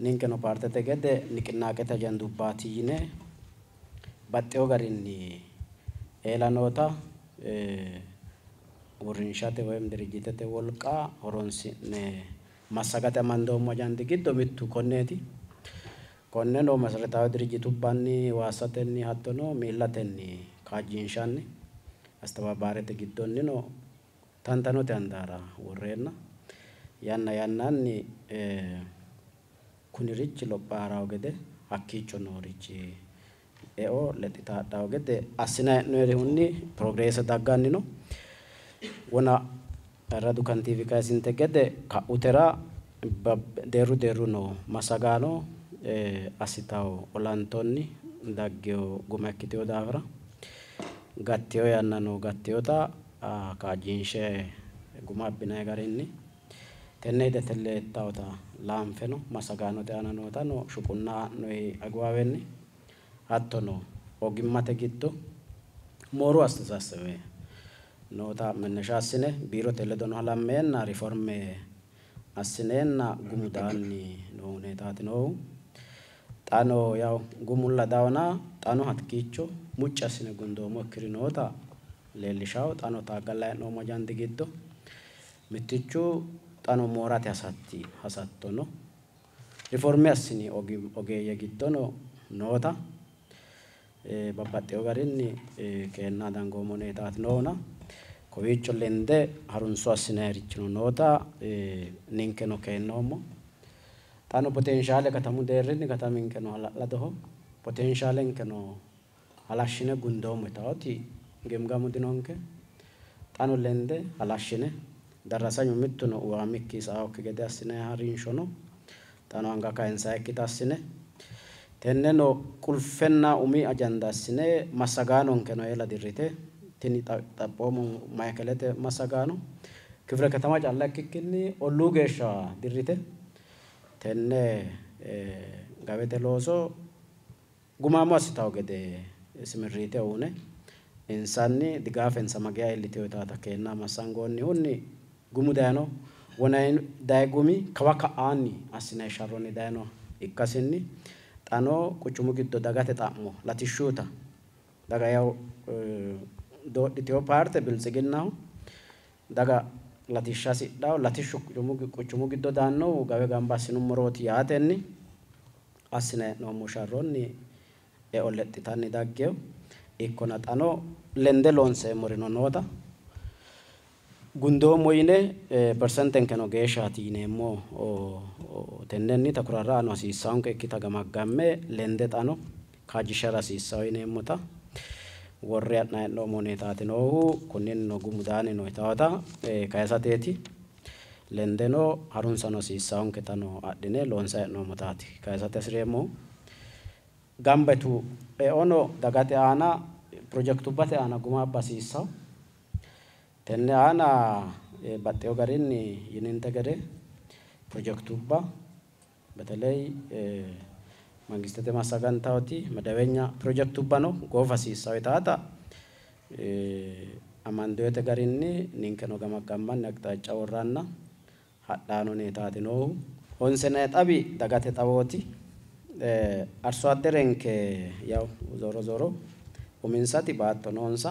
ninkeno paartete gede niqinnaaqete ajandubbaatii yine baxxeyo garinni eelanoota uurrinshate woyim dirijitete wolqa horonsi'ne massagate amandoommo ajandi giddo mittu konneeti konneno meseretawi dirijitubbanni waassatenni hattono miillatenni kaajjinshanni astawaabaarete giddonnino tantanote handaara worreenna yanna yannanni eh, kunirichi lophaarawo gede hakkiicho noorichi eo lexxitaadhawo gede assina hee'noyirihunni progreese dagganni no wona radu kantiiwi kayisinte gede ka'utera deerru deerru no massagaano assitawo olantonni daggewo guma ikkitewo daafira gattewo yannano gattewota kaajjinshe guma abbinayi garinni tenne hidete leeltawota ላንፌኖ ማሰጋኖቴ አና ኖታኖ ሹቁና ኖይ አግባቤን አቶ ነው ኦግማተ ጊዶ ሞሩ አስተሳሰበ ኖታ መነሻ አስነ ቢሮቴ ለዶኖ ሀላሜና ሪፎርም አስኔና ጉሙዳኒ ነው ሁኔታት ነው ጣኖ ያው ጉሙላ ዳውና ጣኖ ሀትኪቾ ሙጭ አስነ ጉንዶሞ ክሪኖታ ሌልሻው ጣኖ ታገላይ ነው ሞጃንድ ጊዶ ምትቹ xano moorate hasatti ya hasattono riforme assini ogeeyye giddono noota e, babbaxxeyo garinni e, keenna dangoomoneetaati noona kowiicho lende harunso assinayirichino noota e, ninkeno keennoommo xano potenshaale katamu deerrinni kataminkeno hala'ladoho potenshaalenkeno halashshine gundoommo itawoti gemgamu dinonke xano lende halashshine darasanyu mittuno uwaamikki sa"aokki gede assine harinshono xaano anga kayinsayikkita assine tenneno qulfenna umi ajanda assine massagaanonkeno eela dirrite tini xaphoomu maykelete massagaano kifile katama calla ikkikkinni olluu geeshsha dirrite tenne eh, gawete looso gumaamo assitawo gede simirriite uune insanni digaafensa magiya iilliteyotaata keenna massangoonnihunni gumudaano wanayin daigumi kawaka aani asine sharoni dano ikkasinni xano quchumu giddo dagate xa'mo latishuuta daga yaw doodhiteyo parte biltsiginnahu daga latishsha sidhawo latishshu quchumu giddo daannohu gawe gamba assinummorooti yaatenni assine hee'noommo sharronni eo lexxitanni daggeyo ikkona xano lende loonseemmorino nota gundoomoyine bersentenkenoo geeshshaatiine immoo tennenni takurarra ano hasiissaanke ikkita gamaggamme lende xano kaajjishshara hasiissaho yineemmota worre ha'na he'noommo huneetaati noohu kunninno gumudaanino yitaata kayisateeti lendeno harunsano hasiissaanketano adhine loonsa he'noommotaati kayisate hasireemmohu gambetu eono dagate aana projektubbate aana guma abba hasiissaho Tenne aana e, baxxeewu garinni yininte gede ፕሮጀክቱባ በተለይ መንግስትት ማሳጋንታወቲ መደበኛ ፕሮጀክቱባ ነው ጎፈ ሲሳዊ ታታ አማንዶዮተ ገሪኒ ኒንከኖ ገመጋማን አቅጣጫ ወራና ሀዳኑ ኔታቲ ነው ሆንስነ ጠቢ ደጋቴ ጠቦቲ አርሶ አደረንከ ያው ዞሮ ዞሮ ኡሚንሳቲ ባቶ ነሆንሳ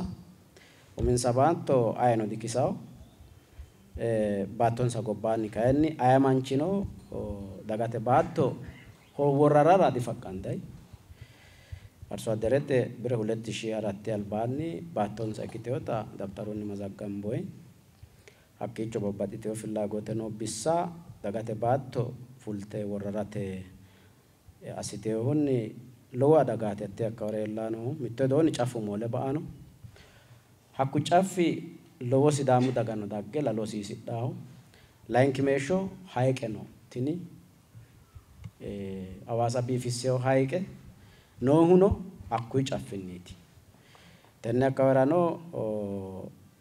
uminsa baatto ayino dikisawo eh, baattonsa gobbaanni kayinni aye manchino dagate baatto howworrarara difaqqantay arso adderete bire huletti shi aratti albaanni baattonsa ikkiteyota daftarunni mazaggamboyi hakkiicho babbaxxiteyo fillaagoteno bissa dagate baatto fulte worrarate eh, assiteyohunni lowo adagaati atte akka hore leellaa noohu mitto hedoonni cafu moole ba"a hakku caffi lowo sidaamu dagano dagge lalosiisidhaho layinkimeeshsho hayiqe no tini hawaasa biifisseyo hayiqe noohuno hakkuyi caffinniiti tenne akkawerano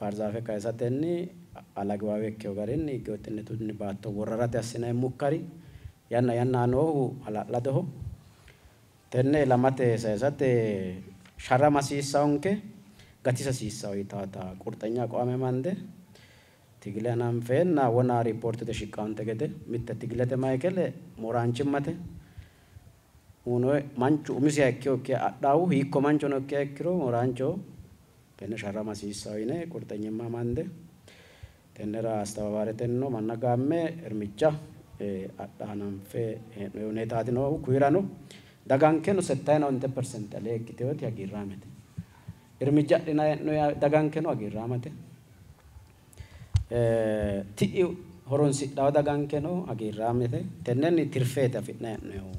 barzaafe kayisatenni alagiwaawe ikkeyo garinni higge woxinnetunni baatto worrarate assinayi mukkari yanna yannaa noohu hala'ladoho tenne ilamate sayisate sharramasiissawonke Gatisa siisawii taataa ko ame mande tigile fe tigila nanfeenna wonaa riippoortite shiqqaante gede mitte tigilete mayiikele mooraanchimmate uno manchu ke umisiha ikkiyo ikkiya adhawu hiikko manchono ikkiya ikkiro mooraancho tenne sharrama hasiissawo yine qurxenyimma amande tennera astawabaaretenno manna gaamme irmicha adha hananfe hee'noyi huneetaati noohu kuyirano dagankeno settayina onte persente alee ikkitewoti hagiirraamete Hirmijjaadhinaa dagaanke noo agirraa mate. Eh, Ti'i horonsidhaa dagaanke noo agirraa mate. Tenneen tirfeeta fidnaa jedhu.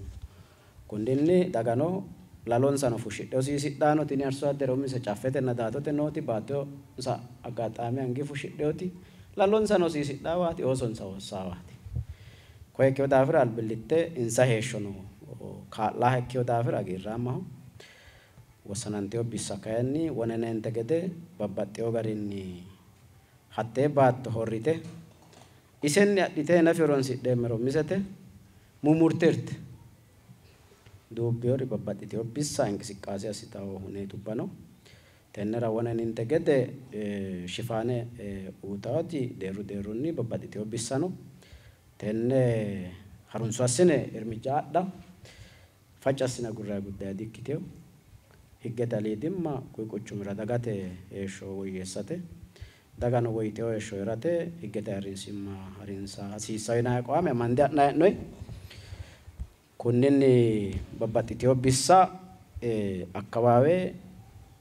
Kunninni daganoo laloon sana fushidhe hosiisidhaa nuti arsoo adde roomisa caaffete na daatote nooti baatoo isa agaaxaame hangi fushidheoti laloon sana hosiisidhaa waati oosonsa hoossaa waati. Kwa ikkiyoo daafira albillittee insa heeshshono kaa'laa ikkiyoo daafira agirraa ammaa wosanantee obbisa kayanni woneneente gede babbaxxeyo garinni hattee baatto horrite isenni adhitee nafi horonsidheemmero misete mumurterte duubbeyori babbaxxiteyo bissa inqisiqaase assitawo huneetubba no tennera wonenintte gede eh, shifaane eh, uyitawoti deerru deerrunni babbaxxiteyo bissa tenne harunso assine irmicha adha facca assine agurrayi guddayi di ikkiteyo higgete aliidimma kui quchumira dagate heeshsho woyyeessate dagano woyiteo heeshsho herate higgete harinsimma harinsa hasiissao yinaa qoame amande adhnaa he'noy kunninni babbaxxiteo bissa e, akkawaawe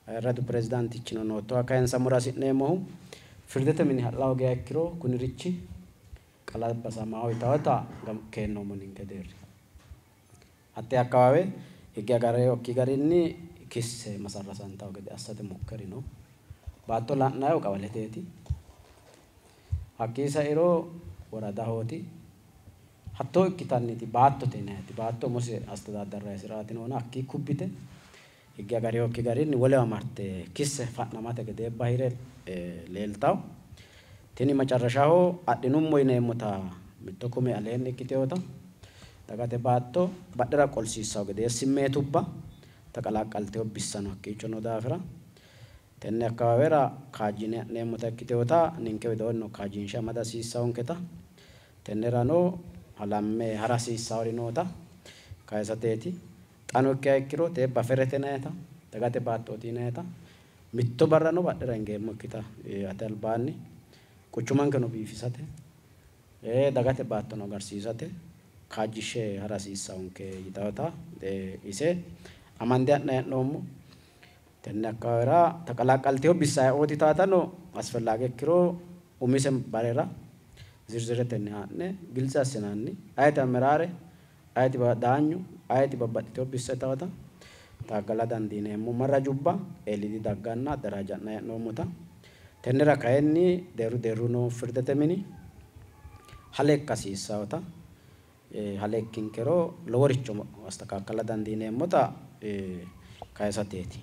ayirradu e, perezidantichino nootto akkayinsa mura hasi'neemmohu firdete mini ha'laho geya ikkiro kunirichi qalabba samaaho yitawota keennoomo ninke deerri hattee akkawaawe higge agareyokki garinni kisse masarra isaa hin ta'u gadi assate mukkarinoo baatto la'naayoo qabaleteeti hakkiisa iroo waradahooti hattoo ikkitanniti baattote yinayiti baattoo muse astadadarraysiraatin ona hakkii kubbite higge agariyookki garinni wolewa marte kisse fa'namate gede bahire leeltawo tini macarrashaho adhinummo yineemmota mitto kume aleenni ikkiteyota dagate baatto badhera qolsiissawo gede simmeetubba ተቀላቀልተው ቢሰኑ ሀኪቹን ወዳፍራ ተኔ አካባቢራ ካጂነ ኔሙተ ኪቴወታ ኒንከ ዊዶኖ ካጂንሻ መዳ ሲሳውን ከታ ተኔራኖ ሀላሜ ሀራ ሲሳውሪ ኖታ ካይሰቴቲ ጣኖ ኪያ ኪሮ ቴ ባፈረተ ናየታ ተጋቴ ባጦቲ ናየታ ሚቶ በረኖ ባደረ እንጌሞ ኪታ አተልባኒ ቁቹመን ከኖ ቢፊሰቴ dagate baattono agarsiisate kaajjishshee harasiissaonke yitaata ise አማንዲያን ነውሙ ተነ አካባቢራ ተቀላቀልቴው ቢሳይ ኦቲ ታተኖ አስፈላጊ ክሮ ኡሚሰም ባሬራ ዝርዝረ ተነ ግልጽ አስናኒ አይት አመራሬ አይት ባዳኙ አይት ባባቴው ቢሳይ ታታ ታገላ ዳንዲኔሙ መራ ኤሊዲ ዳጋና ደራጃ ነውሙታ ተነራ ካየኒ ደሩ ደሩ ነው ፍርደተሚኒ ሀሌ ከሲሳውታ Eh, haleekkin keroo loworicho mastaakaakala dandiineemmota eh, kayasateeti.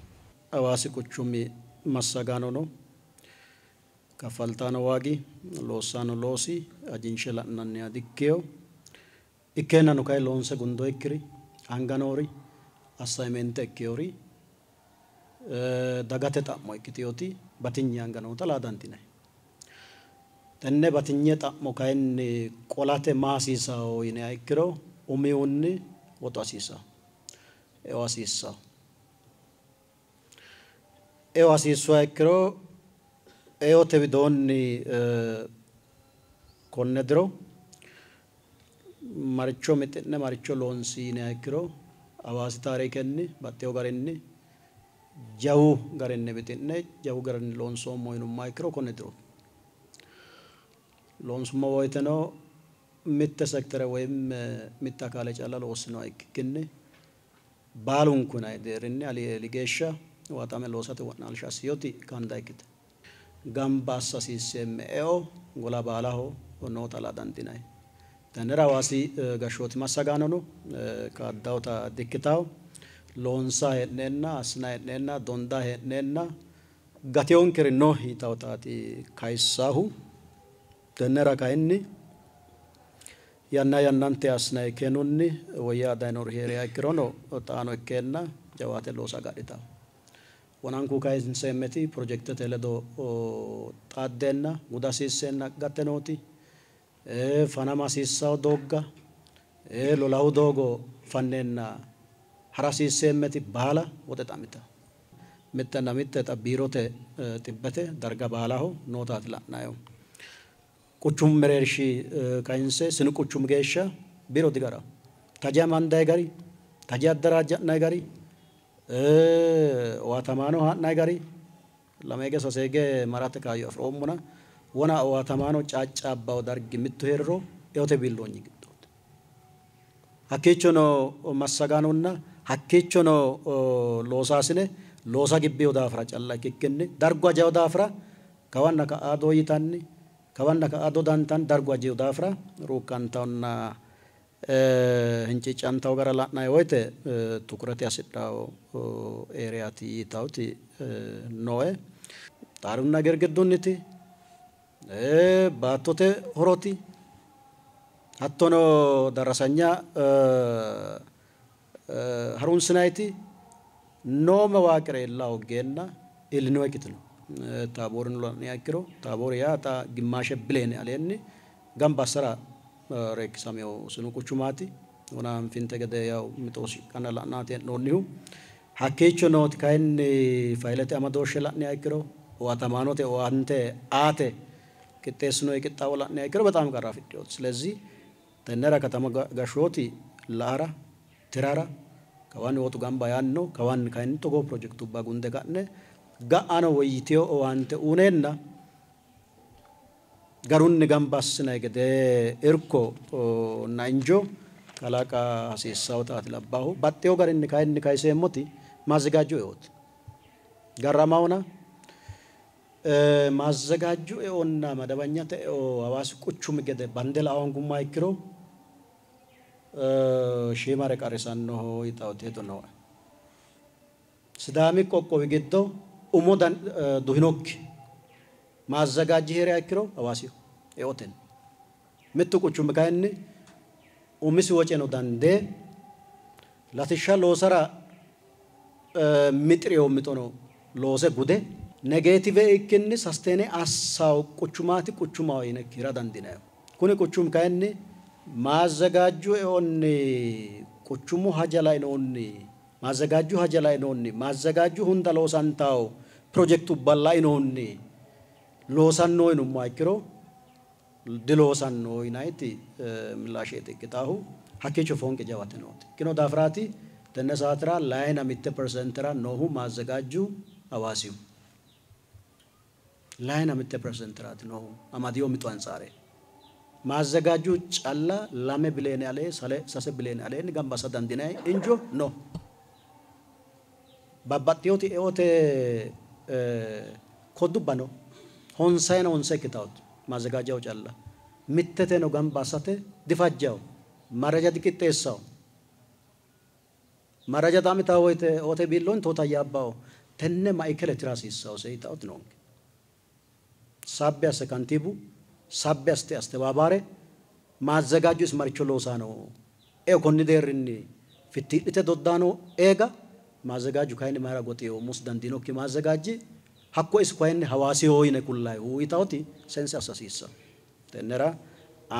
Hawaasi quchummi massagaano no kaffaltaano waagi loossaano loosi ajinshe la'nanniha dikkeyo ikkeennano kayi loonse gundo ikkiri hanga noori assaymente ikkeyori eh, dagate xa'mo ikkiteyoti batinye hanga noota laa dandinayi. Tenne batinye xa'mo kayinni qolate maa hasiisaho yiniha ikkiro umihunni woxu hasiisaho. Eo hasiissaho. Eo hasiissuha ikkiro eote widoonni konne diro maricho mixi'ne maricho loonsi yiniha ikkiro hawaasi taarikenni baxxewo garinni jawu garinni mixi'ne jawu garinni loonsoommo yinummoha ikkiro konne dirooti. loonsumma woytenoo mitte sektere ወይም mitte አካለ ጫላ ለወስኖ አይክክን baaluun kun deerinni aligeesha waaxame loosate wanaalshasiyoti kan daikite gamba assasiisseme'eo gola baalaho onoo xala dandinay tanera waasi gashooti massaganonu kaaddawota dikkitaho loonsa he'neenna assina he'neenna donda he'neenna gatiyonkeri no hiitawtaati kayissaahu tenne raka'inni yanna yannanti asna ekenunni wayya dainor heriya ikkirono taano ekkenna jawaate loosa gadhita wonanku kayin seemmeti projektete ledo xaaddeenna gudasiisseenna gattenooti fanama hasiissao doogga lolahu doogo fanneenna harasiisseemmeti baala woxe xamita mittenna mitte xa biirote xibbete darga baalaho nootaati la'nayo quchummeree ishii ka'insee sini quchum geesha biiroo digara tajaa mandee gari tajaa daraaja na gari waatamaano haadna gari lameege saseege marate kaayyo afir oomuna wana waatamaano caaccaabbao dargi mittu heerro eote biilloonyi giddooti hakkiichono massagaanonna hakkiichono loosaasine loosa gibbiyo daafira calla ikkikkinni dargu ajayo daafira kawanna ka'aa dooyitanni ከዋና ከአዶዳንታን ዳርጓ ጂኦዳፍራ ሩካንታውና hinceecantaa'u gara laannaa yoo ta'e tukurate asidhaa'u eeriyaati taa'uti noo'e xaarumna gergeddunniti baattote horoti hattono darasanyaa harunsinaayti nooma waaqira illaa hoggeenna ilinoe qitino taaboorni lolaan yaakkiro taaboor yaata gimmaashe bileen aleenni gamba sara reekkisameo sunu quchumaati wonaan finte gede yaw mixoosi kana la'naateen dhoonnihu hakkiicho nooti kayinni faayilete amadooshshe la'niha ikkiro owaatamaanote owaante aate qixxeessinoyi qixxaawo la'niha ikkiro በጣም ቀራ ፊዲዮት ስለዚህ ተነራ ከተማ ጋሾቲ ላራ ተራራ ከዋን ወጡ ጋምባ ያኖ ከዋን ካይን ቶጎ ፕሮጀክቱ ባጉንደ ጋነ ga'ana woyitiyoo waan ta'uuneenna garunni gambaasina gedee irko na injo kalaqa hasiisaw taati labbaahu baxxiyoo gar inni kaa inni kaiseemmoti ማዘጋጁ ኤዎት ገረማውና ማዘጋጁ ኤዎና መደበኛ ተኤዎ አዋስ ቁቹም ገደ ባንደል አዋንጉማ ይክሮ ሺማረ ቀሪሳን ነው ይጣውቴቱ ነው ስዳሚ ቆቆ ቢግዶ umodan duhinok maazagaaji heere akkiro hawaasiyo eoten mittu quchumi kainni umisi woceno dandee latishsha loosara mixiriyo mixono loose gude negeetive ikkinni sasteene assawu quchumaati quchumaho yine kira dandinayo kuni quchumi kainni maazagaaju eonni quchumu haja lainoonni maazagaaju haja lainoonni maazagaaju hunda loosantawo ፕሮጀክቱ በላ ይኖኒ ነው ማይክሮ ይክሮ ድሎሰኖ ይናይት ምላሽ የጥቅጣሁ ሀኬቾ ፎንቅ ጀባት ነው ክኖ ዳፍራቲ ተነሳትራ ላይና ሚተ ፐርሰንትራ ኖሁ ማዘጋጁ አዋሲው ላይና ሚተ ፐርሰንትራት ኖሁ አማዲዮ ሚጡ አንጻሬ ማዘጋጁ ጫላ ላሜ ብሌን ያለ ሰሰ ብሌን ያለ ንጋምባ ሰዳንዲናይ እንጆ ኖ ባባጤዮት ኤኦቴ ኮዱባ ነው ሆንሳይ ነው ሆንሳይ ክታውት ማዘጋጃው ጫላ ምተቴ ነው ገንባሳቴ ድፋጃው መረጃ ጥቂት ጤሳው መረጃ ጣሚ ታወይተ ኦቴ ቢሎን ቶታ ያባው ተነ ማይከለ ትራስ ይሳው ሰይጣውት ነው ሳቢያስ ከንቲቡ ሳቢያስ አስተባባሪ ማዘጋጁስ መርቾ ሎሳ ነው ኤ ኮንዲደርኒ ፍቲ ፊትኢተ ዶዳኖ ኤጋ ማዘጋጁ ካይን ማራ ጎጤዮ ሙስ ደንዲኖ ኪ ማዘጋጅ ሀኮ እስ ኮይን ሀዋሲ ሆይነ ኩላይ ውይታውቲ ሰንስ አሳሲሳ ተነራ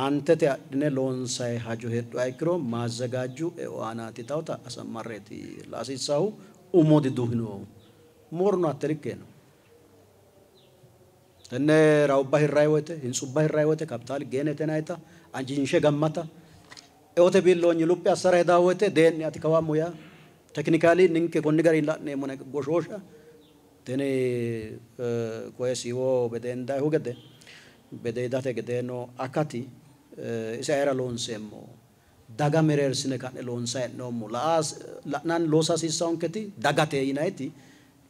አንተ ተያድነ ሎንሳይ ሀጆ ሄዱ አይክሮ ማዘጋጁ ኤዋናቲ ታውታ አሰማሬቲ ላሲሳው ኡሞዲ ዱህኖ ሞርኖ አተልኬ ነው ተነ ራውባ ሂራይወተ ህንጹባ ሂራይወተ ካፒታል ጌነ ተናይታ አንጂንሸ ገመታ ኤወተ ቢሎኝ ሉጵ አሰራ ሄዳወተ ደን ከዋሙያ تكنيكالي نينك كونغار إلا نمونا غوشوشا تني كويسي هو بدين ده هو كده بدين ده تكده نو أكاتي إسائر لون سمو دعا مرير سنكان لون سين نو ملاس لأنان لوسا سيسون كتي دعا تي ينايتي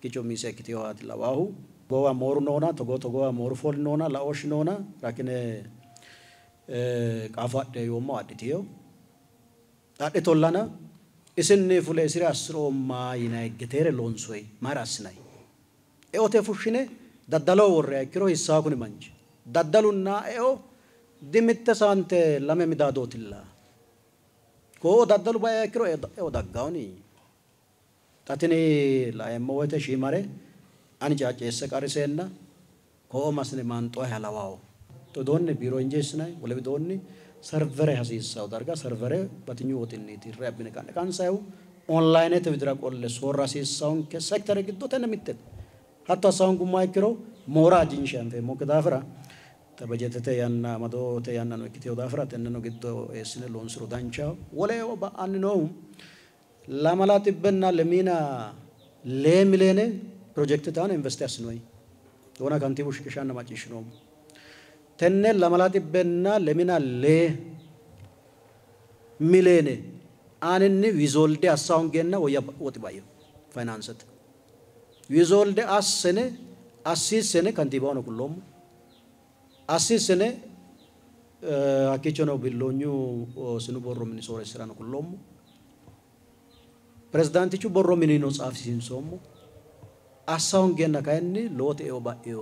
كيشو ميسا كتي هو هاتلا واهو جوا مور نونا تجو تجوا مور فول نونا لاوش نونا لكن كافات يوم ما أديتيو تاتي تولانا isinni fuleesire assiroommaa yinayi geteere loonsoyi mayra assinayi eote fushshine daddaloho worreya ikkiro hissaa kuni manchi daddalunna eo dimitte saante lame midaadotilla koo daddalu baya ikkiro eo daggaoni xa tini laeemmo woyite shiimare ani caacceesse qariseenna koo masine maanxoyiha lawaho to widoonni biiro injeessinayi wole widoonni ಸರ್ವರೇ ಹಸಿಯಿಸೋದರ್ಗ ಸರ್ವರೇ ಬತಿಯು ಓತಿನ್ನೀತಿ ಇರ್ರೆ ಅಬ್ಬಿನ ಕಾಣೆ ಕಾಣಿಸಾವು ऑनलाइन विद्रा कोल्ले सोरा से साउंड के सेक्टर के दो तने मित्ते हत्ता साउंड गुमा किरो मोरा जिंशन फे मोके दाफरा तब जेते ते यान्ना मदो ते यान्ना नो किते दाफरा तन्ने नो गिद्दो एसने लोन सुरो दांचा वोले वो बा अन नो लामला तिबन्ना लेमीना ले मिलेने प्रोजेक्ट तान इन्वेस्टेशन वई दोना कंती बुश किशान माचिश नो tenne lama dhibbenna lemina lee mileene aaninni wizoolde assaawun geenna wayya woxi baay'ee faayinaansete wizoolde assene assiissene kantiibaa ono qulloomu assiissene hakkiichono billoonyu sinu borro mini sooressirano qulloomu pirezidaantichu borro miniino tsaafisiinsoommu assaawun geenna kaayinni loote e'oo baay'ee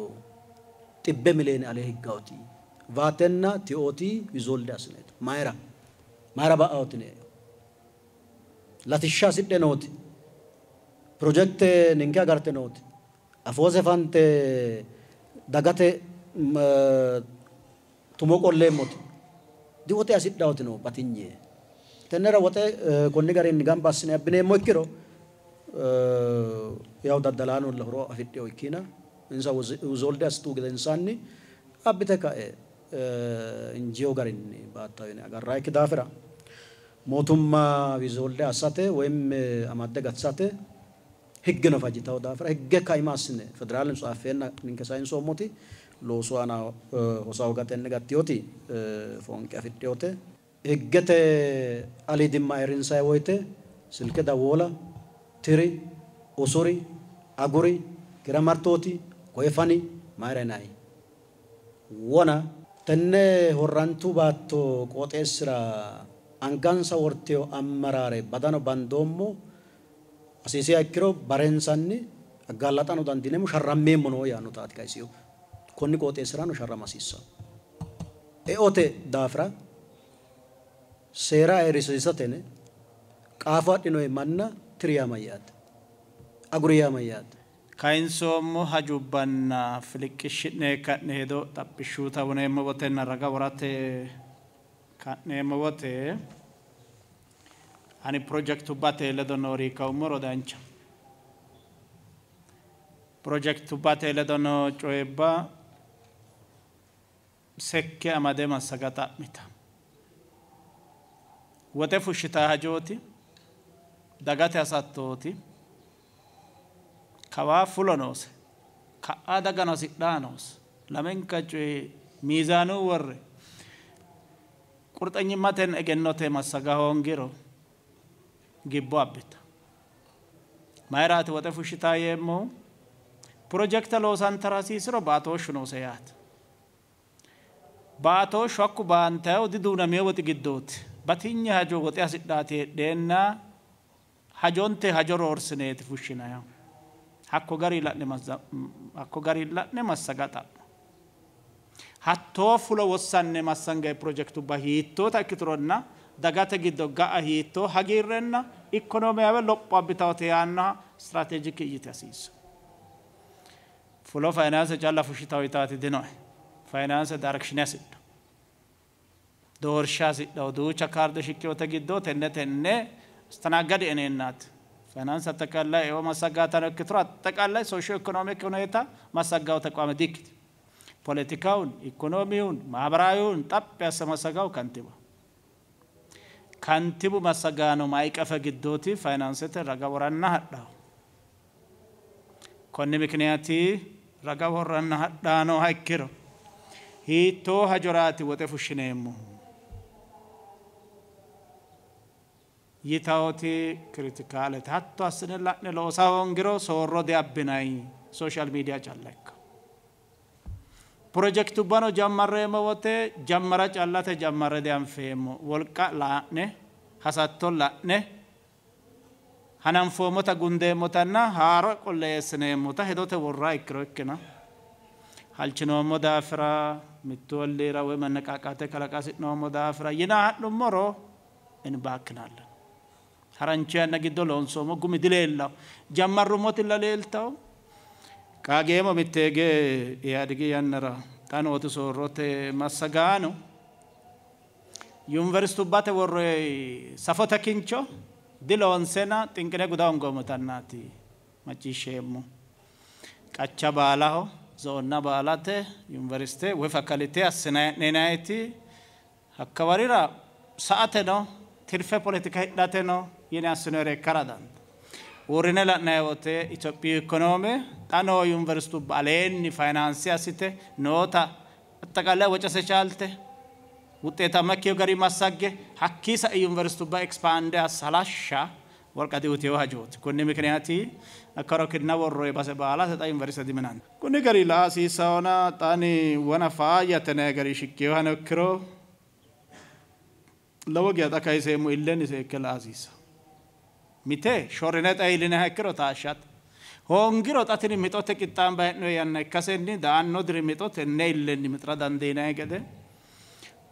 xibbe mileen alee higgawti vaatenna ti'ooti wizoolde asineetu mayra mayra ba'aawtine latishsha sidhe nooti projekte ninke agarte nooti afoose fante dagate tumo qolleemmoti diwote asidhaawoti no batinyee tennera woxe konni garinni gamba assine abbineemmo ikkiro yawu daddalaanolla horo afidheho ikkiina insa was oldest to gidan sanni abbite ka'e injiyoo garinni baattawin agarraa ekki daafira mootummaa wizoollee assate woyim amadde gatsate higge no faji ta'uu daafira higge kaa'imaasine federaalin tsu'aaffeenna ninkesaayin soommoti loosu ana hosa hogate inni gattiyooti foonqe afidhiyoote higgete alii dimma erinsayi woyite silke dawoola tiri usuri aguri kira martooti ho'efani maarenaayi wana tenne horrantu baatto qooxeessira angansa worteo ammaraare badano bandoommo hasiisee akkiro bareensanni aggaalaxano dandiineemmo sharrammeemmo noo yaanno taati qaysiyo konni qooxeessirano sharrama hasiissanno eote daafira seera ayirrisiisatene qaafo adhinoye manna tiri yaa mayyaate aguri yaa mayyaate kainsoommo hajubbanna filiqqishshi'ne ka'ne hedo xaphishshu tawoneemmo wotenna raga worate ka'neemmo wote ani projektubbate ledo noori kaummoro dancha projektubbate ledo noo coyibba sekke amade massaga xa'mita woxe fushshita hajooti dagate hasattooti ka waa fula noose ka aadaga nosidhaa noose lamen kacuye miizaanuu warre qurxanyimmaten egennote massaga hoongiro gibbo abbita mayraati woxe fushitaayeemmoo ፕሮጀክተ ሎሳንተራሲስሮ ባቶሹ ነው ሰያት ባቶሹ አኩ ባንተው ድዱነሜ ወጥ ግዶት በትኛ ሀጆ ወጥ ያስዳቴ ደና ሀጆንቴ ሀጆ ሮርስኔት ፉሽናያ Hakko garii ladhe massagaxa. Hattoo fula wassanne massangee projektu bahiittoota akkituroonna dagata giddo ga'a hiittoo hagiirrenna ikkonomiyaawe lopho abbitaawate yaannaa istiraatejikii strategic hasiisu. Fulo faayinaansa caalaa fushitaawoo itaati dinoe. Faayinaansa daarakshine sidhu. Doorshaa sidhu duucha kaarda shikkiyoota giddoo tenne tenne istanaagadi eneennaati. ፋይናንስ አጠቃላይ ዮ ማሳጋ ተነክትሮ አጠቃላይ ሶሽ ኢኮኖሚክ ሁኔታ ማሳጋው ተቋመ ዲክት ፖለቲካውን፣ ኢኮኖሚውን፣ ማህበራዊውን ጠብ ያሰ ማሳጋው ከንቲባ ከንቲቡ ማሳጋ ነው ማይቀፈ ግዶቲ ፋይናንስት ረጋ ወራና ሀዳው ኮኒ ምክንያቲ ረጋ ወራና ሀዳ ነው ሀኪሮ ሂቶ ሀጆራቲ ወጤ ፉሽኔሙ ይታወቲ ክሪቲካለት ሀቶ አስንላዕኒ ለኦሳወንግሮ ሶሮዴ አብናይ ሶሻል ሚዲያ ጫለከ ፕሮጀክቱ በኖ ጀመረ መወቴ ጀመረ ጫላተ ጀመረ ዲያንፌሞ ወልቃ ላዕኔ ሀሳቶ ላዕኔ ሀናንፎሞተ ጉንዴሞተና ሀረ ቆለየስኔሞተ ሄዶተ ወራ ይክሮ ይክና ሀልችኖሞ ዳፍራ ምትወሌራ ወይ መነቃቃቴ ከለቃ ሲኖሞ ዳፍራ ይና ሞሮ እንባክናለን haranchiyanna giddo loonsoommo gumi dileellaho Di leeltaho oh. qaageema mitteege iyaadigi yannara xanooti soorrote massagaano yuniversiitubbate worroyi safote kincho diloonsena xinqine guda hongoommotannaati macciishsheemmo qacha baalaho oh. zoonna baalate yuniversite woy fakalite assinayi'nenayiiti hakkawarira sa'ateno tirfe poletika hidhateno የናስነሬ ካራዳን ወርነ ለናዮቴ ኢትዮጵያ ኢኮኖሚ ጣኖ ዩኒቨርስቲ ባሌን ፋይናንሲያ ሲተ ኖታ አጠቃላይ ወጨ ሰቻልተ ውጤታማ ኪዮ ገሪ ማሳገ ሐኪሳ ዩኒቨርስቲ ባ ኤክስፓንድ አሳላሻ ወልቀት ውቴ ዋጆት ኩኒ ምክንያቲ አከሮክና ወሮ የባሰ በኋላ ሰጣ ዩኒቨርሲቲ ምናን ኩኒ ገሪ ላሲሳውና ጣኒ ወነፋ ያተነ ገሪ ሽቄ ሀነክሮ ለወግ ያጠካይሴሙ ኢለን ሴክል አሲሳ mite shorrina dhayilina hakkiro taashat hoongiro xatin mixote qixxaan baay'inoo yanna ikkasenni da'annoo dirimixote enne illenni mixra dandeena gede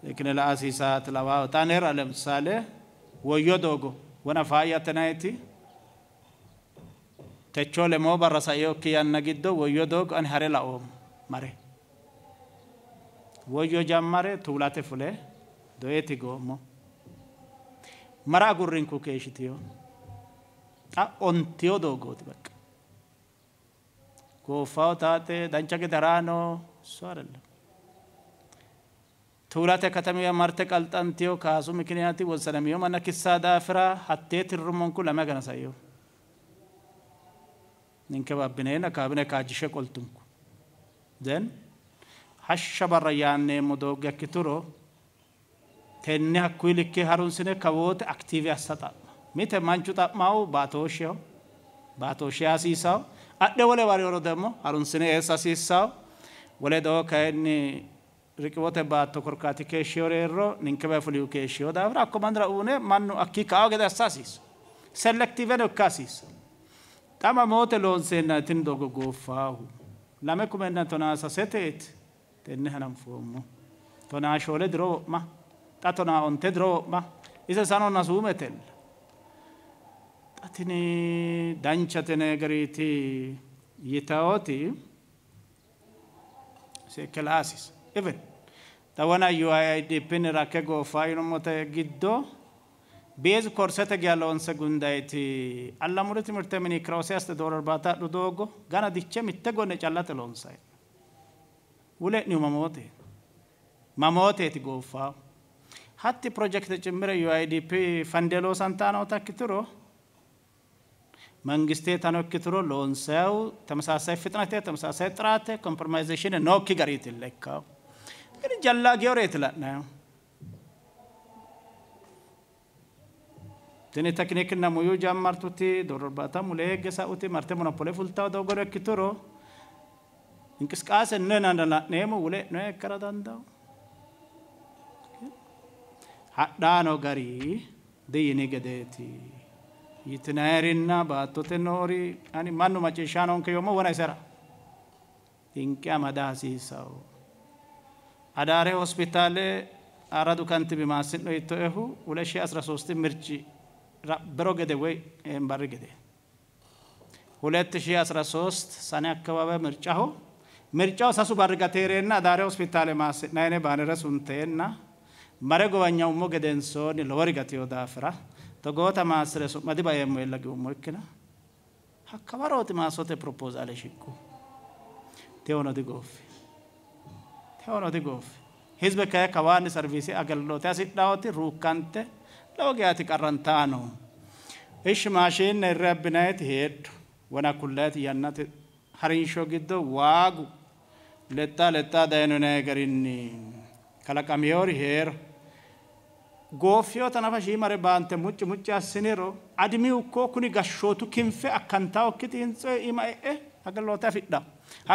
lakini la'asiisaa tilabaa taaneera lemsaale woyyo doogo wana faayyatanayti techoo lemoo barrasayo kiyanna giddo woyyo doogo ani hare la'oom mare woyyo jammare tuulate fule do'eeti goommo mara agurrin kuu keeshitiyo Haa ontee odoo gooti bakka. Gooffaa taate dancha gidaraanoo soorella. Tuulaa takkatamee marte qalxantee kaasuu mikiniyaati walsanamiyoo mana kissaa daafiraa hattee tirrummaan kun lama gana sayyoo. Ninke babbineen akaabine kaajishe qoltunku. Then hashsha barra yaannee mudoogakki turoo tenne hakkuilikkee harumsine kaboota aktiivii asxaa ta'a. mite manchu xa'maa'u baatooshiyaw baatooshiyaa hasiisaaw adhe wole wariyoro demmo harunsine eessa hasiisaaw wole dhoo kayinni riqiwote baatto korkaati keeshshiyoreerro ninkebe fuliyu keeshshiyo daafira akkuma andira uune mannu akkii ka'awo gede assa hasiisu selektiiveno ikka hasiisu xama moote loonseenna itin dogogooffaahu lame kumenna tonaa saseteeti tenne hananfoommo tonaa shoole diro wo'ma xa tonaa onte diro wo'ma ise sanonna suumetella አትኔ ዳንቸት ነገሪቲ ይታወቲ ክላሲስ ኢቨን ጠወና ዩአይዲፒን ራከ ጎፋ ዩኖሞተ ጊዶ ቤዝ ኮርሰተ ጊያለወንሰ ጉንዳይቲ አላሙሪ ትምህርተ ሚኒ ክራውሴ አስተዶር እርባታ ዱዶጎ ጋና ዲቸ ሚተጎነ ጫላ ጥሎንሳይ ውለኒ መሞቴ መሞቴት ጎፋ ሀቲ ፕሮጀክት ጭምረ ዩአይዲፒ ፈንደሎ ሰንታናው ታክትሮ መንግስቴ ተነክትሮ ለውን ሰው ተመሳሳይ ፍጥነቴ ተመሳሳይ ጥራቴ ኮምፕሮማይዜሽን ኖኪ ገሪት ይለካው ግን ጀላ ጌውሬ ትላና tini tekniik namuyyuu jaammartutti dorbaata mulee gesa uti marte monopolee fultaa doo godhe kituro inqisqaase nne nandalaneemu wule noe kara danda'u hadhaano garii diyini yitinayerinna baattotenno horii ani mannu macciishshaa noonkeyyommo wona isera hinqe amada hasiisawo adaare hospitaalee aradu kantibi maasinno yittoehu huleshi asra sosti mirci bero gede ወይ ኤምባሪ ገደ 2013 ሰኔ አካባቢ ምርጫው ምርጫው ሳሱ ባርጋቴሬና ዳሬ ሆስፒታል ማስ ናይኔ ባነረሱን ተና መረጎበኛው ሞ ገደንሶን ለወርጋቴዮ ዳፍራ togoota maasire su'ma dhiba yemmuu eellagi umurkina hakka barooti maasote propoozaale shiqqu teonoti gooffi teonoti gooffi hizbe kaya kawaani sarviisi agellote asidhaoti ruukkante lowo giyaati qarrantaano ishi maashiinna irre abbinayeeti heedhu wana kulleeti yannate harinsho giddo waagu lexxaa lexxaa dayino yinaye garinni kalaqamiyoori heero goofyoota nafa shii mare baante mucci mucci assiniro adimii ukkoo kuni gashshootu kinfe akkantaa okkiti hinxee ima e'e hagalloota fidha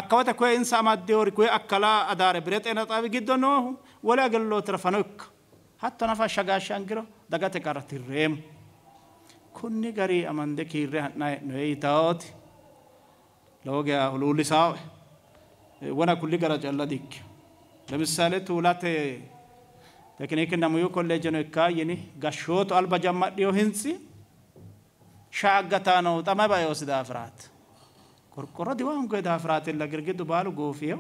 akkawata koye insa amaddeori koye akkalaa adaare bire xeena xaabi giddo noohu wole agallootira fanoykka hatto nafa shagaashangiro dagate qarra tirreemu kunni garii amande kiirre ha'naa e'noe yitaooti lowo geya huluullisaa'e wona kulli gara calla dikke ለምሳሌ ቱላቴ لكن هيك نمو يقول لجنو إكا يني قشوت ألبا جمع ديو هنسي شاقتانو تما بايوس دافرات قرقرة ديوان قوي دافرات إلا قرقيد بالو قوفيو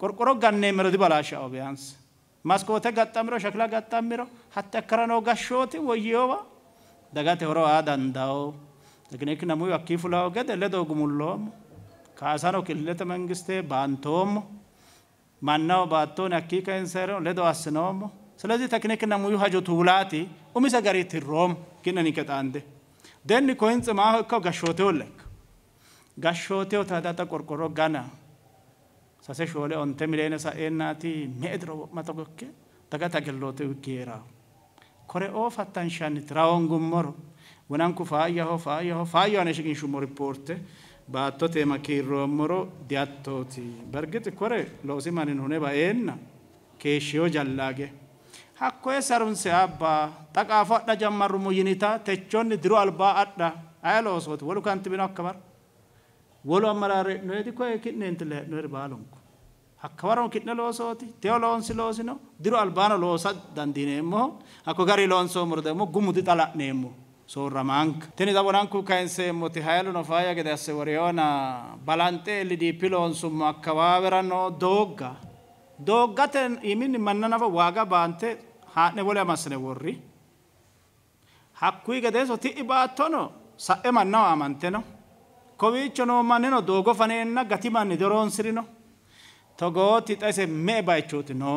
قرقرة قنن مرو دي بلا شاو بيانس مسكوتة قطمرو شكلا قطمرو حتى كرنو قشوت ويوه دقات هرو آدان داو لكن هيك نمو يكيفو لاو قد اللي دو كاسانو كلتا منغسته بانتومو ማናው ባቶን አኪ ከንሰሮ ለዶአስኖሞ ስለዚህ ተክኒክና ሙዩ ሀጆቱ ውላቲ ኡሚሰ ገሪት ሮም ግነን ይቀጣንደ ደን ኮይንጽ ማሆ እኮ ጋሾቴው ለክ ጋሾቴው ታዳጣ ቆርቆሮ ጋና ሰሴ ሾሌ ኦንተ ሚሌነ ሳኤናቲ ሜድሮ ማተጎኬ ተጋታ ገሎቴ ውጌራ ኮሬ ኦፍ አታንሻኒት ራወንጉሞሮ ወናንኩ ፋያሆ ፋያሆ ፋያሆ ነሽግንሹሞ ሪፖርቴ che romoro di baattote makiirroommoro diattooti bargete kore loosimanin hune ba'eenna keeshshiyoo jallaage hakkoye sarunse abbaa xaqaafo adha jammarrumo yinita techonni diro albaa adha aye loosooti wolu kantibino akka bara wolu ammaraare hednoyedi koye ki'neentille hednoyeri baalunku hakka warano ki'ne loosooti teo loonsi loosino diro albaano loosa dandiineemmoho hakko gari loonsoommoro demo gumu dixala'neemmoho sorra mank tini dabonan ku se moti hayalo no faya gede asseworiona balante elli di pilon summa akkawawerano doogga dooggate iminni mannanafa waaga baante haa'ne wole amassine worri hakkuyi gedeeso ti'i baattono sa'e mannaho amante no kowiicho noo mannino dogo faneenna gati manni doroonsirino Togoti tixa ise me'e no.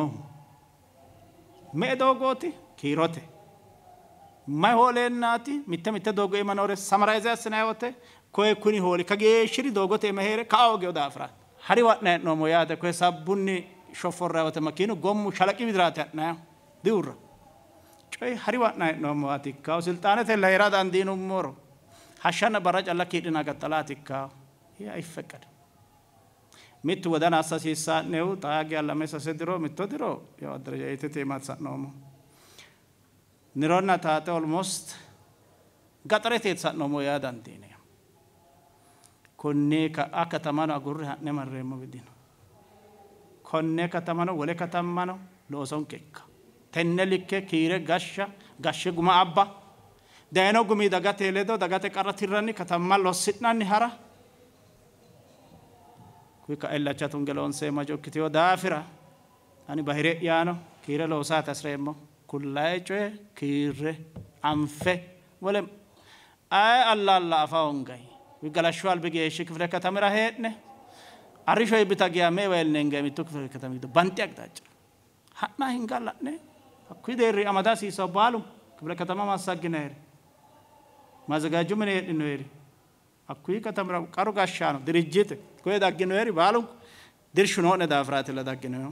Me me'e doogooti kiirote ما هو لناتي متى متى دوغو إيمان أورس سمرايزا سنايوتة كوي كوني هولي كجيشري دوغو تيمهير كأوجي ودافرا هري وقنا نومو يادا كوي سبوني شوفور راوتة مكينو قومو شلقي بدراتة نايو ديورا شوي هري وقنا نومو آتي كاو سلطانة الليراد عن دينو مورو هشان براج الله كيدنا قتلاتي كاو هي أيفكر mitu wadana asasiisa neu taagi alla mesa sediro mitto diro yo adraja itete matsa nomo نيرونا تاتي almost قطرة تيتسات نمو يادان ديني كوني كأكا تمانو أقرر نمر ريمو بدين كوني كتمانو ولي كتمانو لوزون كيكا تنلك كيرة غشة غشة غما أبا دينو غمي دغا تيلدو دغا تقرر تيراني كتمان لوسيتنا نهارا كويكا إلا چاتون جلون سيما جو كتيو دافرة أني بحيري يانو كيرة لوسات أسريمو kullaa'ee coye kiirre anfe wolem aye allaalla afa ongay wigalashwal bigeeshi kifle katamira heedhne arrishoy bitagiyaame weelnengeemittu kifle katamido banti agdaaca ha'na hingala'ne hakkuyi deerri amada siiso baalum kifle katama massaggineeri ማዘጋጁ ምን ይሄድ ነው ይሪ አኩይ ከተምራ ቀሩ ጋሻ ነው ድርጅት ኮይ ዳግነው ይሪ ባሉ ድርሽ ነው ነዳፍራት ለዳግነው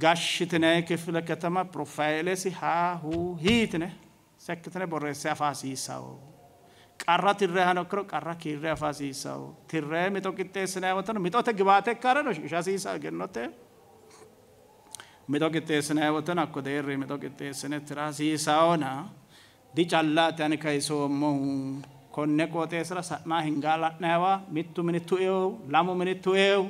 Gashitine kefilakatama profailesi haa huu hiitne sekkitne borreesse afaasiissaa'u. Qarra tirree hanokkiro qarra kiirree afaasiissaa'u. Tirree mitoo qixxeessine mito te gibate karano ishasiisaa gennotte. Mitoo qixxeessine hawwatan akko mito kitte na di challa tan kai so mo konne qooxeessira sa'naa hin gaaladheewa mittu minittu eewu lamu minittu eewu.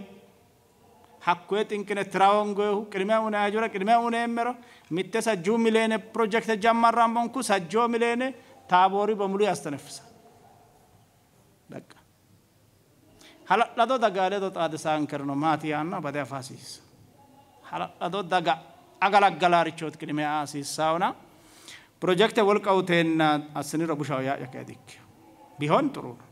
hakkoo xinkine tiraawon goehu qidimee unaa jira qidimee unee mero mitte sajjuu mileene projekte jammarraan bonku sajjoo mileene taaboorii bomuluu yastanefisa dhaqa haladhado dagaaledo xaade saankerno maati yaanna bade afaasiisa haladhado daga agalaggalaarichoot qidimee aasiissaawna projekte wolqawuteenna asinirra bushawo yaa yakee dikke bihoon xuruudha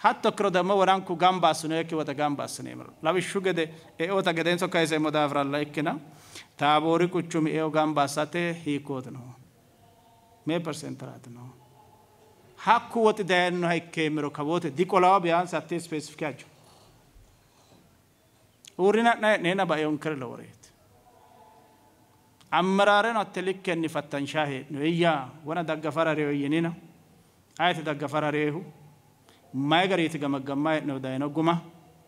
حتى كردا ما وران كو جنب أسنه كي وتا جنب أسنه مر لا بيشو كده إيه وتا كده إنسو كايزة مدافر الله إكنا تابوري كتشوم إيه جنب أساته هي كودنو مية percent راتنو حقو وتا دهنو هاي كاميرو كبوت دي كلاو بيان ساتي سبيسيفيكاجو ورينا نينا بايون كرلا وريت أمرارنا تلك النفتن شاهد نويا وانا دقفر ريو ينينا آية دقفر ريو maygariiti gamaggammaa'edhnuu dayino guma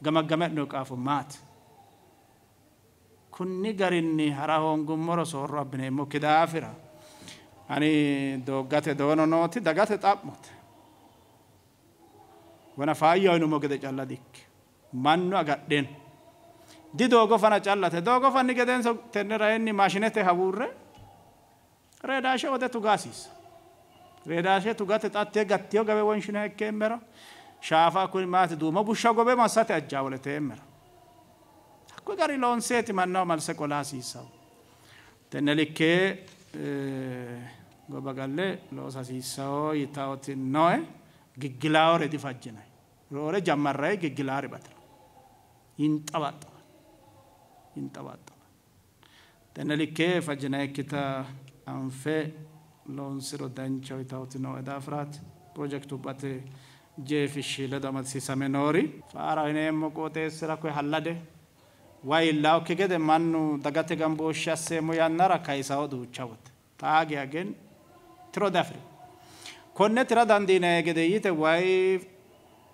gamaggamedhnuu qaafummaati kunni garinni hara hoongummoro soorro abbineemmo kidaafira ani dooggate doono nooti dagate xa'mote wona faayyaho yinummo gede calla dikke mannu agadheno di doogo fana callate doogo fanni gedenso tenne raenni maashinete hawuurre reedaashe ode tugaasiisa Vedaashee tugatte xattee gattee gabe wanshina ekkee mera. Shaafaa kun maati duuma busha gobee masate ajjaa walatee mera. Akkoo gari loonseeti mannaa malse qolaasiisaa. Tenne likkee goba gallee loosasiisaa yitaawotiin noo'e giggilaa hore difajjina. Roore jammarree giggilaa ribata. Hin xabaxxaba. Hin xabaxxaba. Tenne likkee fajjina ekkitaa anfee. loonsiro danchaho yitawotino daafiraati projektubbate jeefishshi ledo amadsiisame noori faaraho yineemmo qooxeessira koye hallade wayi illaokki gede mannu dagate gambooshshe asseemmo yannara kaysaho duucha wote taagi hagen tiro diafiri konne tira dandiinayi gede yite wayi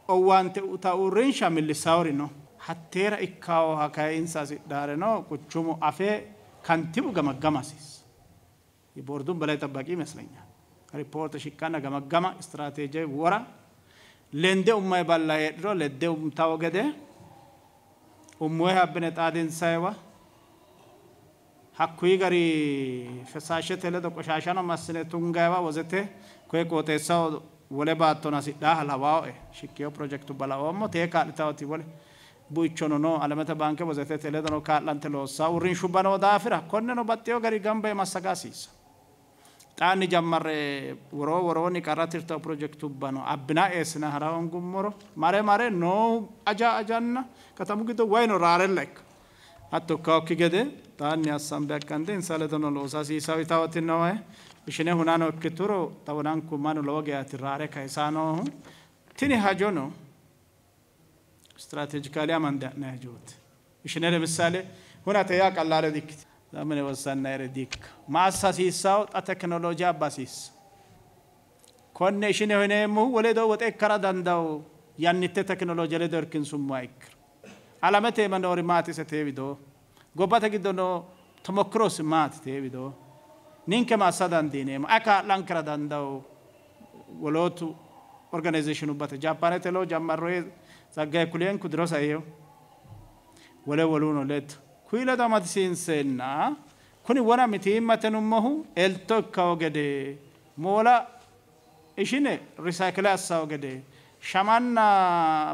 owaante uta uurrinsha millissaori no hatteera ikkaawo ha kayinsa hasidhaare no quchumu afe kantibu gamaggama hasiis ቦርዱን በላይ ጠባቂ ይመስለኛል። ሪፖርት ሽካና ገመገማ ስትራቴጂ ወራ ሌንዴ ኡማይ ባላ የድሮ ሌዴ ኡምታ ወገደ ኡሞይ ሀብነ ጣዴን ሳይዋ ሀኩይ ገሪ ፈሳሸት ለደ ቆሻሻ ነው ማስነ ቱንጋባ ወዘቴ ኮይ ቆቴሳ ወለ ባቶና ሲዳ ሀላባው ሽኪዮ ፕሮጀክቱ ባላወሞ ቴካ ልታወቲ ወለ buichono no alamata banche vosete teledono ka lantelossa urrin shubano dafira konne no batteo gari gambe massagasi ጣን ጀመር ወሮ ወሮኒ ቀራትርታ ፕሮጀክቱ በኖ አብና ኤስና ሀራውን ጉሞሮ ማሬ ማሬ ኖ አጃ አጃና ከተሙ ግዶ ወይ ኖ ራረ ለክ አቶ ካውኪ ገደ ጣን ያሳም በቀንደ እንሳለተኖ ሎሳሲ ሳዊታወት ነው ብሽነ ሁና ነው ክቱሮ ታውናን ኩማኑ ለወገያት ራረ ነው ትኒ ሀጆ ነው ስትራቴጂካሊ አማንዳ ነጆት ያጆት ለምሳሌ ሁና ተያ ቀላለ ዲክት ለምን የወሰና የረዲክ ማሳሲሳው ቴክኖሎጂ አባሲስ ኮኔሽን የሆነ የምሁ ወሌዶ ወጤ ከራ ዳንዳው ያኒቴ ቴክኖሎጂ ሌዶ እርክንሱማ ይክር አላመቴ መኖሪ ማቲሰ ቴቢዶ ጎባተ ጊዶኖ ተሞክሮስ ማት ቴቢዶ ኒንከ ማሳ ዳንዲኔም አካ ላንከራ ዳንዳው ወሎቱ ኦርጋናይዜሽኑ በተ ጃፓኔ ቴሎ ጃማሮዬ ጸጋይ ኩሌን ኩድሮሳየው ወለ ወሉ ነው ሌቱ kuyila damatinseennaa kuni wana mitiimmatenummahu elto ikka ogede moola ishine risaakila assa ogede shamanna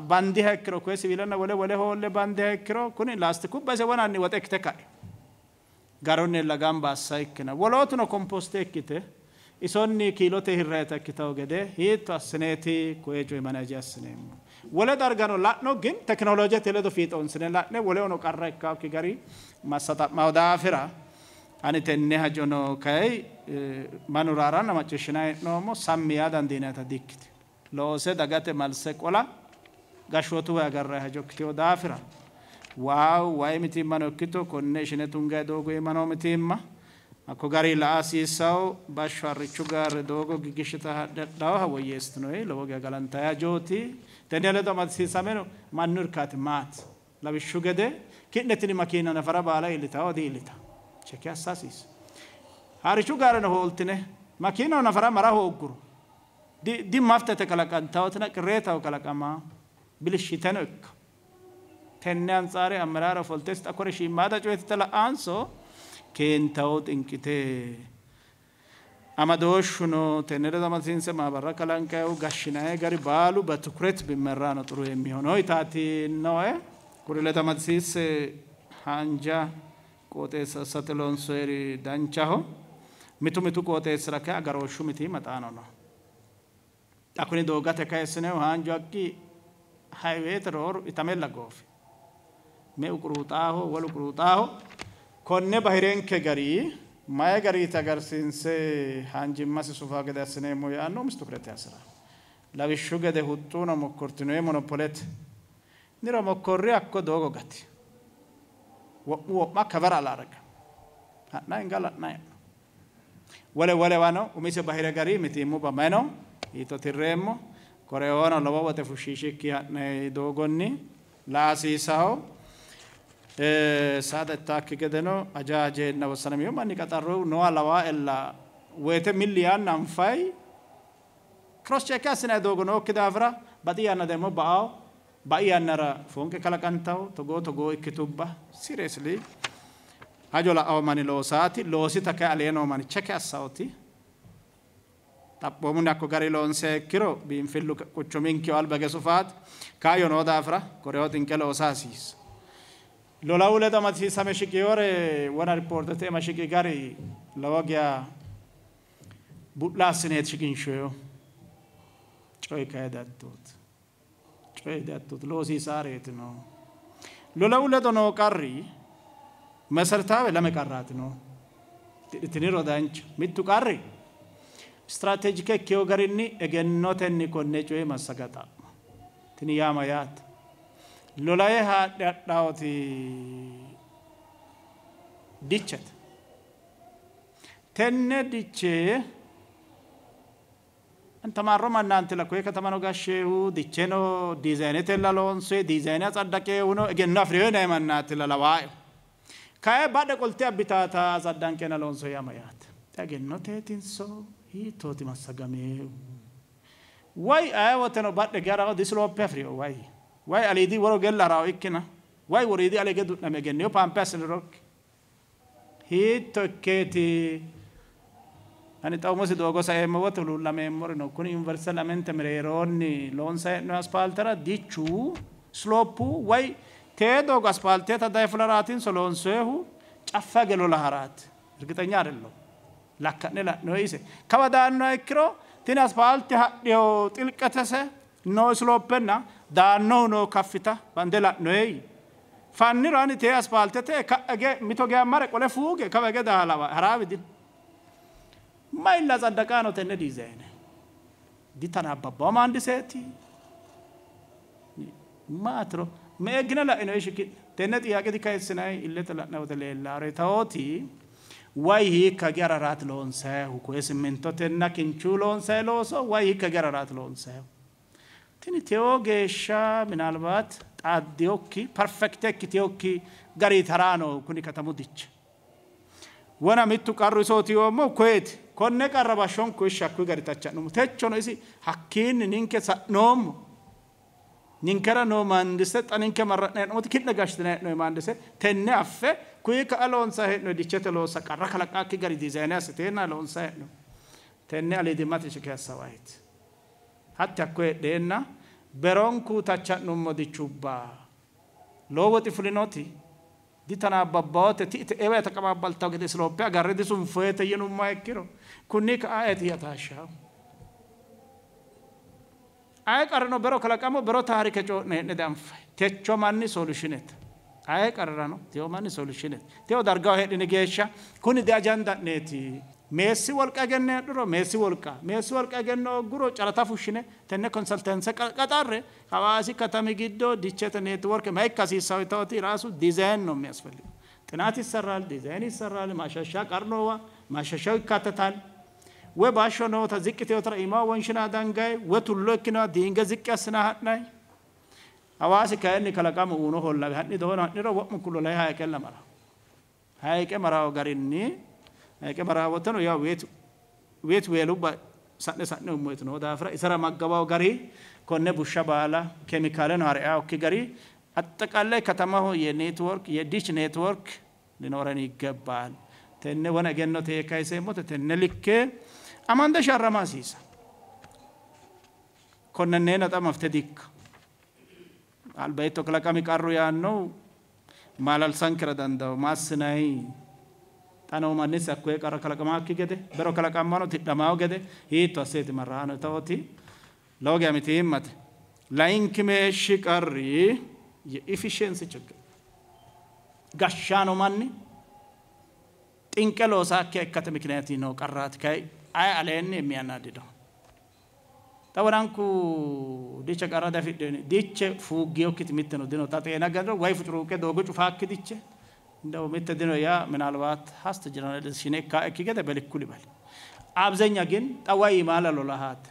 bandiha ikkiro koye siwiilanna wole wole hoolle bandiha ikkiro kuni laastikubbase wananni waxe ikkite ka'e garonnella gamba assa ikkina wolootuno komposte ikkite isonni kiilote hirrayita ikkita ogede hiitto assineeti koye coye manaje assineemmo ወለድ አርገኖ ላጥኖ ግን ቴክኖሎጂ ቴለዶ ፊጦን ስነ ላጥነ ወለኖ ቀረ ካብኪ ገሪ ማሰጣማውዳፍራ ani tenne hajono kay manurara nama cishinaye'noomo sammi yaa dandiinayta dikkite loose dagate malse qola gashootu way agarray hajokkiteyo daafira waaw wayi mitiimmano ikkito konne ishine tungaye doogo imanoo mitiimma akko garii la'aa siisaw bashwarrichu gaarre doogo gigishita dadhawa hawayyeessitinoe lowo gagalantaya jooti tenne ledo amadsiisameno mannu irkaati maati lawishshu gede kidhetini makiina nafara baala iillita odi iillita cheke hassaasiisa haarichu gaareno hooltine makiinao nafara mara hoogguru di maftete kalaqantawotina qirreetaho kalaqamaa bilishiteno ikka tenne antsaare ammiraara ofoltesita akkore shiimmaada coyetita la'aansoo keentawoot inqitee አመዶሹ ነው ቴነደ ማሲንሰ ማበራ ከላንካዩ ጋሽናዬ ጋር ባሉ በትኩረት ቢመራ ነው ጥሩ የሚሆነው ይታቲ ነው ኩሪለተ ማሲስ ሃንጃ ቆጤስ ሰትሎን ሶሪ ዳንቻሆ ሚቱ ሚቱ ቆጤስ ረከ አገሮሹ ሚቲ መጣ ነው ነው አኩኒ ዶጋ ተካይስነው ሃንጆ አቂ ሃይዌት ሮር ኢታሜላጎፍ ሜ ኡቅሩጣሆ ወል ኡቅሩጣሆ konne bahirenke garii maya gariiti agarsiinse hanjimmasi sufaa gede assineemmo yaanno mistukirete hasira lawishshu gede huxxuuna mokkortinoe monopolete nira mokkorri hakko doogo gati wo'mu wo'ma kavara alaarga ha'na inga la'na wole wolewano umise bahire gari mitiimmuba mayino hiito tirreemmo koreoono lowo woxe fushshiishikki ha'ne doogonni la hasiisaho saada itti akka gadano ajaajee na wasanami yoo manni qaxarroo noo alawaa ella weete miliyaan nan fay cross check as na dogo no kidavra badia na demo bao baia nara fonke kala kantao togo togo ikitubba seriously hajola aw mani lo saati lo sita ka aleno mani check as sauti tappo mun gari lon se kiro bin fillu kuchumin ki alba gesufat kayo no dafra koreo tinke lo lola ule ta mati same shikiore wana report te ma shikigari lawagya butla sine chikin shoyo coy kay dattut coy dattut lo si saret no lola ule to no qarri mesertawe lame qarrat no tiniro danch mittu qarri strategiche che ogarinni egennotenni konne coy cioè, masagata tini yama yat lolaye haa dhadhaawti dichata tenne dichee እንተማሮ ማናንት ለኮ ከተማኖ ጋሼሁ ዲቼ ኖ ዲዛይኔ ተላሎንሴ ዲዛይኔ አጸደቄ ሁኖ እገና ፍሬዮ ናይ ማናት ለለዋዩ ካየ ባደ ቆልቴ አቢታታ አጸዳንቄ ነሎንሶ ያመያት ተገኖ ቴቲንሶ ሂቶቲ ማሰገሜው ወይ አይ ወተኖ ባደ ጋራ ዲስሎፔ ፍሬዮ ወይ way aliidii waro gellaraa ikkina way wariidii aligedu lame genneyo paampaasin rok hiitokkeeti ani xawmosi doogo sa'eemmo wotu lullameemmorino kun yuniversite lamente mireeroonni loonsahe'no aspaaltera dichuu slooppu way tee doogo aspaalteeta dayfularaatinso loonsoehu caffa gelo laharaati irgixeኛ አይደለሁ ላካኔ ነው ይሴ ከበዳን ነው ይክሮ ቲን አስፋልት ሀዲዮ ጥልቀተሰ ነው ስሎበና daannoo noo kaffita bande la'noeyi fanni rani tee aspaalte tee ka'age mito gea mare qole fuuge kawege daalawa haraabidin ma illa saddaqaano tenne diizeene di tanaa babbao maandiseeti maatiro me eggine la'inoe shikidhe tenne xiyaaqe dikkaessinae illete la'ne wote leellaare taooti way hiikka ge araraati loonsaehu koye simmintotenna kinchuu loonsae looso way hiikka ge araraati loonsaehu ትንቴዮ ጌሻ ምናልባት ጣዲዮኪ ፐርፌክቴክ ቲዮኪ ገሪ ተራ ነው ኩኒ ከተሙ ድች ወና ሚቱ ቀሩ ሶቲዮሞ ኩዌት ኮነ ቀረባ ሾንኩ ሻኩ ገሪታቻ ነው ተቾ ነው እሲ ሀኪን ኒንከ ሰኖም ኒንከራ ኖ ማንድሰ ጠኒንከ መረጥነ ነው ትክል ነጋሽ ተነ ነው ማንድሰ ተነ አፈ ኩይ ከአሎን ሳሄ ነው ዲቸተ ሎ ሰቀራ ከለቃኪ ገሪ ዲዛይና ስተና ሎን ሳሄ ነው ተነ አለ ዲማት ሸከ ያሰዋይት hatti akko hedheenna beronkuu tacha'nummo dichubba loo woxi fulinoti di tanaaf babbawote ti ite ewa gede silooppe agarre di sun foyete yinummaa ikkiro kunni ka'aa eti hataashshaawu aye qarrino bero kalaqamo bero taarike coo'ne hee'ne dianfayi techo manni solushinete aye qarrano teo manni solushinete teo dargaho hedhini geeshsha kuni di ajanda'neeti meessi walqaa jennee dura meessi walqaa meessi walqaa jennee guro carata fushine tenne konsaltense qaxarre hawaasi katami giddo dichete neetwork maይካሲሳዊ ተወቲ ራሱ ዲዛይን ነው የሚያስፈልገው። ጥናት ይሰራል፣ ዲዛይን ይሰራል፣ ማሻሻ ቀርኖዋ ማሻሻው ይካተታል። ወ ባሾኖ ተዝቅ ቴዎትራ ኢማ ወንሽና ዳንጋይ ወቱሎ ክና ዲንገ ዝቅ ያስና ሀናይ hawaasi kaa'inni kalaqamu uuno hollabe hadhi doona hadhira wo'mu kullu layhaa eqella mara haa eqe maraa garinni qibara raawwatan yaa weet weet weelu sadne sadne ummeetu no daafira isara maggabaw gari konne busha baala kemikaale no har'a okki gari attaqalle ye network አጠቃላይ ከተማው የኔትወርክ የዲሽ ኔትወርክ tenne ይገባል። ተነ ወነገኖ ተካይሰ ሞተ ተነ ልኬ አማንደ ሻረማሲሳ ኮነኔ ነጣ መፍተ ዲክ አልበይቶ ክለቀሚ ቀሩ ያነው ማላልሰን ክረ ደንደው ማስናይ tanoo mannis akkoo qara kalaqamaa akki gede bero kalaqamaa nuti dhamaa gede hiittu asseeti marraa nu ta'ooti looge amiti himmate layinki meeshi qarri ifisheensi chikka gashaanu manni xinqe loosaa akki akkata mikineetii noo qarraati ka'e ay aleenni mi'annaa didoo tawanaan ku dicha qarra dafidheen diche fuuggee okkiti mitte nu dinoo taxee nagandoo wayi fucuruuqee doogoo cufaa akki diche. እንደውም የተደነያ ምናልባት ሀስተ ጀነራል ሽኔ ካእኪ ገደ በልኩ ልበል አብዘኛ ግን ጠዋይ ማለሎ ለሃት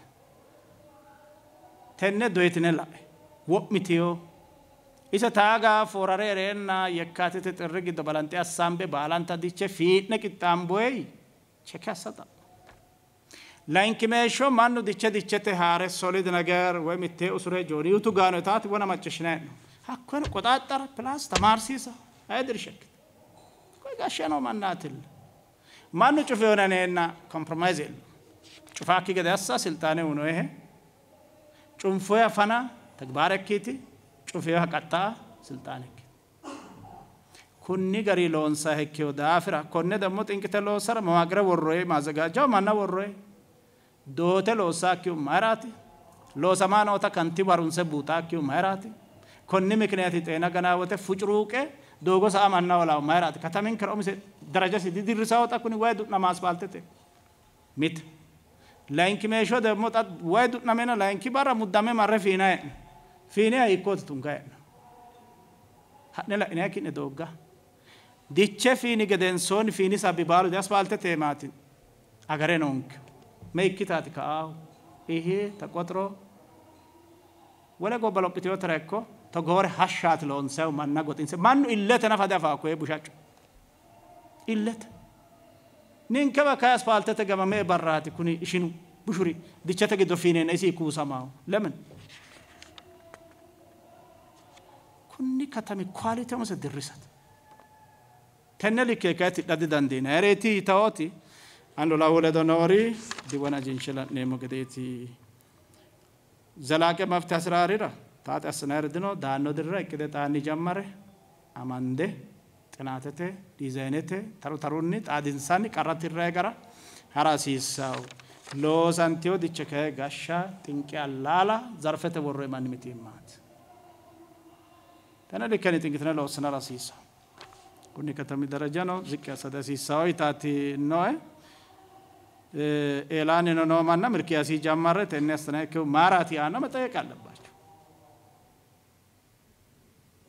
ተነ ዶየትነ ላ ወሚትዮ isa taagaa forare ereenna yekkaatite xirri giddo balante assaambe baalanta diche fiidne qixxaamboy chekasata ላይንኪሜሾ ማኑ ዲቸ ዲቸቴ ሃረ ሶሊድ ነገር ወይም እቴ ኡሱሬ ጆሪዩቱ ጋኖታት ወነ መጭሽነን ሀኮን ቆጣጠር ፕላስ ተማርሲሳ አይድርሸክት গাশেনা মাননাতিল মানু চফ ইওনা নে না কমপ্রোমাইজেল চফাকি গদেসা সলতানে উনো এ চুনফয় আফানা তাকবারাককেতি চুনফয় আকাতা সলতানেকে কুননি গারি লোনসাহ কিউ দা আফরা করনে দমত ইনকি তেলো সর মাগরা বোরোই মাযাগাজাও মাননা বোরোই দোতে লসা কিউ মারাতি লোসামানো তাকানতি বরুনসে বুতা কিউ মারাতি কুননি মিকনেতি টেনা গানা ওতে ফুচরুকে doogo sa'a mannaa walaa maayiraa katamin kara oomise daraja sidii dirrisaa waxa kuni waa'ee duudhama aspaaltete miti laayinkii meeshoo deemoo xat waa'ee duudhame na laayinkii barra muddame marre fiinaa jedhe fiinee hiikkooti tunkaa jedhe hadhee la'inee doga doogga dichee fiini son fiini sabbi baalu aspaaltete maatiin agaree noonki mee ikkitaati ka'aahu ihii taqotroo wala gobba loqitiyoo tara ekkoo. تغور هشات لون سو من نقوت إنسان من إلا تنفى دفع كوي إيه بوشاج إلا نين كبا كاس فالتة كما ما برات كوني شنو بشري دي شتا قد فينا نسي كوسا ماو لمن كوني كتامي كواليتي مس درست كنلك كات قد دندين ريتي تاوتي أنو لا ولد نوري دي وانا جنشلا نيمو قديتي زلاك مفتاس taate asna erdino daannoo dirra iqite xaanni jammare amande xinaatete diizaynete tarutarunni xaadinsaanni qarratti irra gara harasiisaa'u loosantiyoo dicha kee gashaa xinqi allaala zarfete worroo imanni miti immaati tana likkani xinqitine loosina rasiisa kunni katami darajano ziqqa sadasiisaa'oo itaati noe ኤላን ነው ማና ምርኪያሲ ጃማረ ተነስተናከው ማራቲ አና መጠየቅ አለባት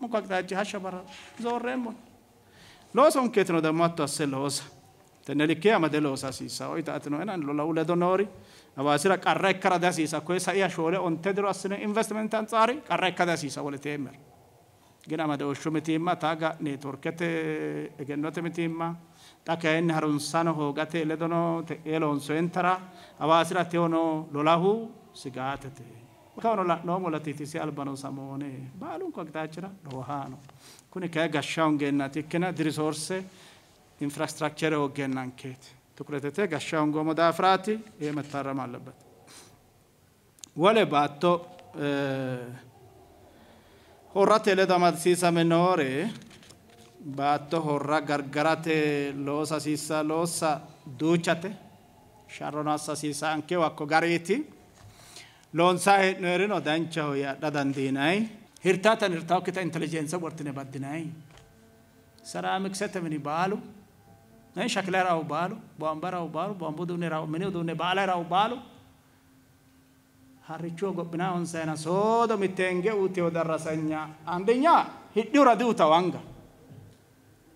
mukaktaachi hasha bara zoorreemmo loosoon keetino demmo hatto asse loosa tenne likkee amade loosa hasiisa hoy taatino enan lolau ledo noori hawaasira qarra ikkara dihasiisa koye sa'i hashoole onte diro assine investment anxaari qarra ikkada hasiisa wole teemmera ግን አመደዎቹ ምቲማ ታጋ ኔትወርከቴ ኤገኖቴ ምቲማ ጠከን ሀሩንሳነ ሆገቴ ለዶኖ ቴኤሎንሶ ኤንተራ አባስራ ቴሆኖ ሎላሁ ስጋተቴ kaano la'noommo latitisi albano samoone baalunku agdaachira dhoohaano kuni kayi gashsha hongeennati ikkina dirisoorse infrastructure hoggeennankeeti tukuretete gashsha hongoommo daafiraati ee mettaarama allabate wole baatto horrate eh, ledo amadisiisame noore baatto horra gargarate loosa hasiisa loossa duuchate sharrono hassa hasiisa ankehu hakko gariiti loonsaa heedhneerin odaancha hoyaa dhadandiinay hirtaatan hirtaa kita intelijensa wartine baddinay saraamiksetamini baalu nan shakle raawu baalu boamba raawu baalu boambu duune raawu mini uduune baala raawu baalu harrichuo gophina onseena soodo mitteenge uuteo darrasanya andinya hidhiu radi uutawanga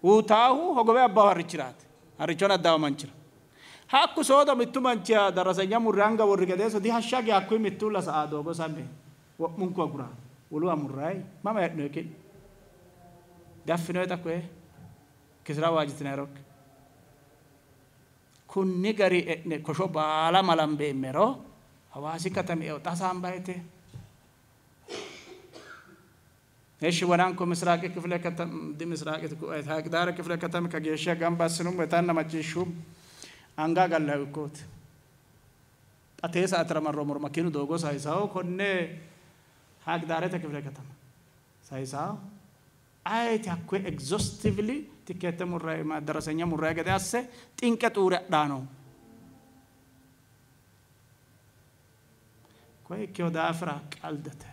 uutaahu hogowe abbahu harrichiraate harrichoon addawa manchira hakku sooda mittu mancha darasanya murranga warri gadee sodi hashagi hakkui mittu lasa aadoobo same munku agura wulu amurraay mama yadnoekin gaffinoe takkue kisra waajitinaerok kunni gari e'ne kosho baala malan beemmero hawaasi katami eo xasaan bayete ايش ورانكو مسراقك فلكتم دي مسراقك دار كفلكتم كجيشه جنب السنوم وتانا ما تشوف hangaa gallaqooti. Qateessa atiramarroo morma kennu doogoo saayisaa'oo konnee haagdaaree takkiflee katama. Saayisaa'oo ayeti hakkuu exhaustively tikkeette murraa'e darasanya murraa'e gade asse xinqe xuure dhaanoo. Kweekyo daafiraa qaldate.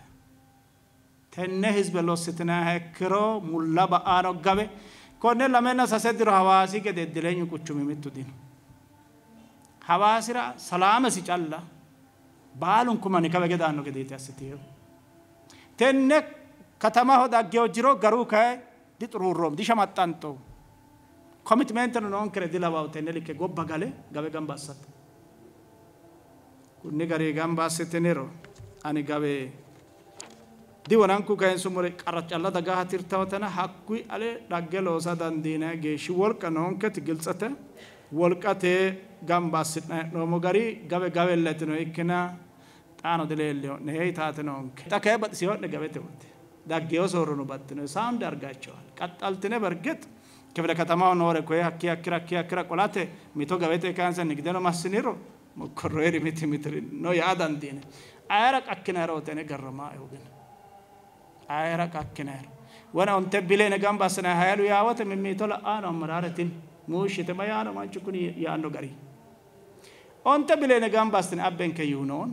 Tenne hizbe lossitinaa ikkiro mulla ba'aano gabe konne lamenna sase diro hawaasii gede eddeleenyu quchumi mittu dino hawaasira salaama si calla baaluun kumanni kabajaadhaannu gadeetti asitti yoo tenne katama hodhaggee jiroo garuu ka'e di xuruurroom di shamaxxanxoo komitmentiin noon kire di labaa tenne likke gobba gale gabe gambaassatte kunni garee gambaassettenero ani gabe di wanankuu ka'een sumure qaracallata gaha tirtawatana hakkui alee dhagge loosaa dandiinaa geeshii wolqa noonketti gilxate. wolqatee gambassi'na nomo gari gabe gabelletino ikkina xaano dileelliho'ne hey taatinonke xa kee baxisiho'ne gabete wote daggeyo soorrono baxxino saawunde argaachewal qaxxaltine bergex kifile katamaho noore koye hakki hakkira hakki hakkira qolate mito gabete kaanse nigdeno massiniro mokkorroyeri miti mitirino yaa dandiine ayera qakkinayro wotene garramaa eugene ayera qakkinayro wona onte bilene gambassinayi hayalu yaa wote mimmito la'aano ammaraare tini muushite mayaa namanchu kun yaanno garii onte bilee nagaan baastine abbeen keyyuu noon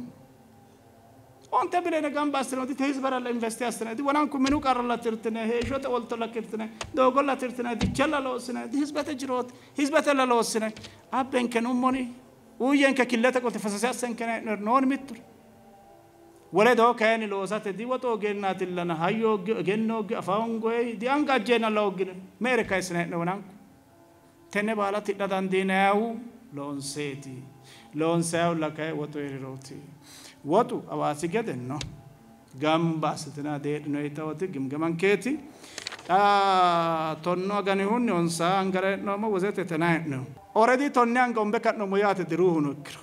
onte bilee nagaan baastine oti tees baralla investi astine oti wanaan kun minuu qarralla tirtine heeshota waltolla kirtine doogolla tirtine dichalla loossine hizbete jiroot hizbetella loossine abbeen ken ummoni uyyen ke killete qote fasase assen kene noon mitture ወለዶ ከያን ሎሳተ ዲወጦ ገናት ለና ሃዮ ገኖ አፋውን ጎይ ዲአንጋጀና ሎግነ ሜሪካ ስነ ነውናንኩ tenne baala tidha dandiinayawu loonseeti loonsayawu lakae woxu hirirooti woxu hawaasi gede no gamba assitine adeedhinoyita wote gimgamankeeti xa tonno aganihunni onsa angara he'noommo wozete tena he'noommo ኦልሬዲ ቶኔ አንገውን በቀድሞ ያት ድሩ ሆኖ ክሩ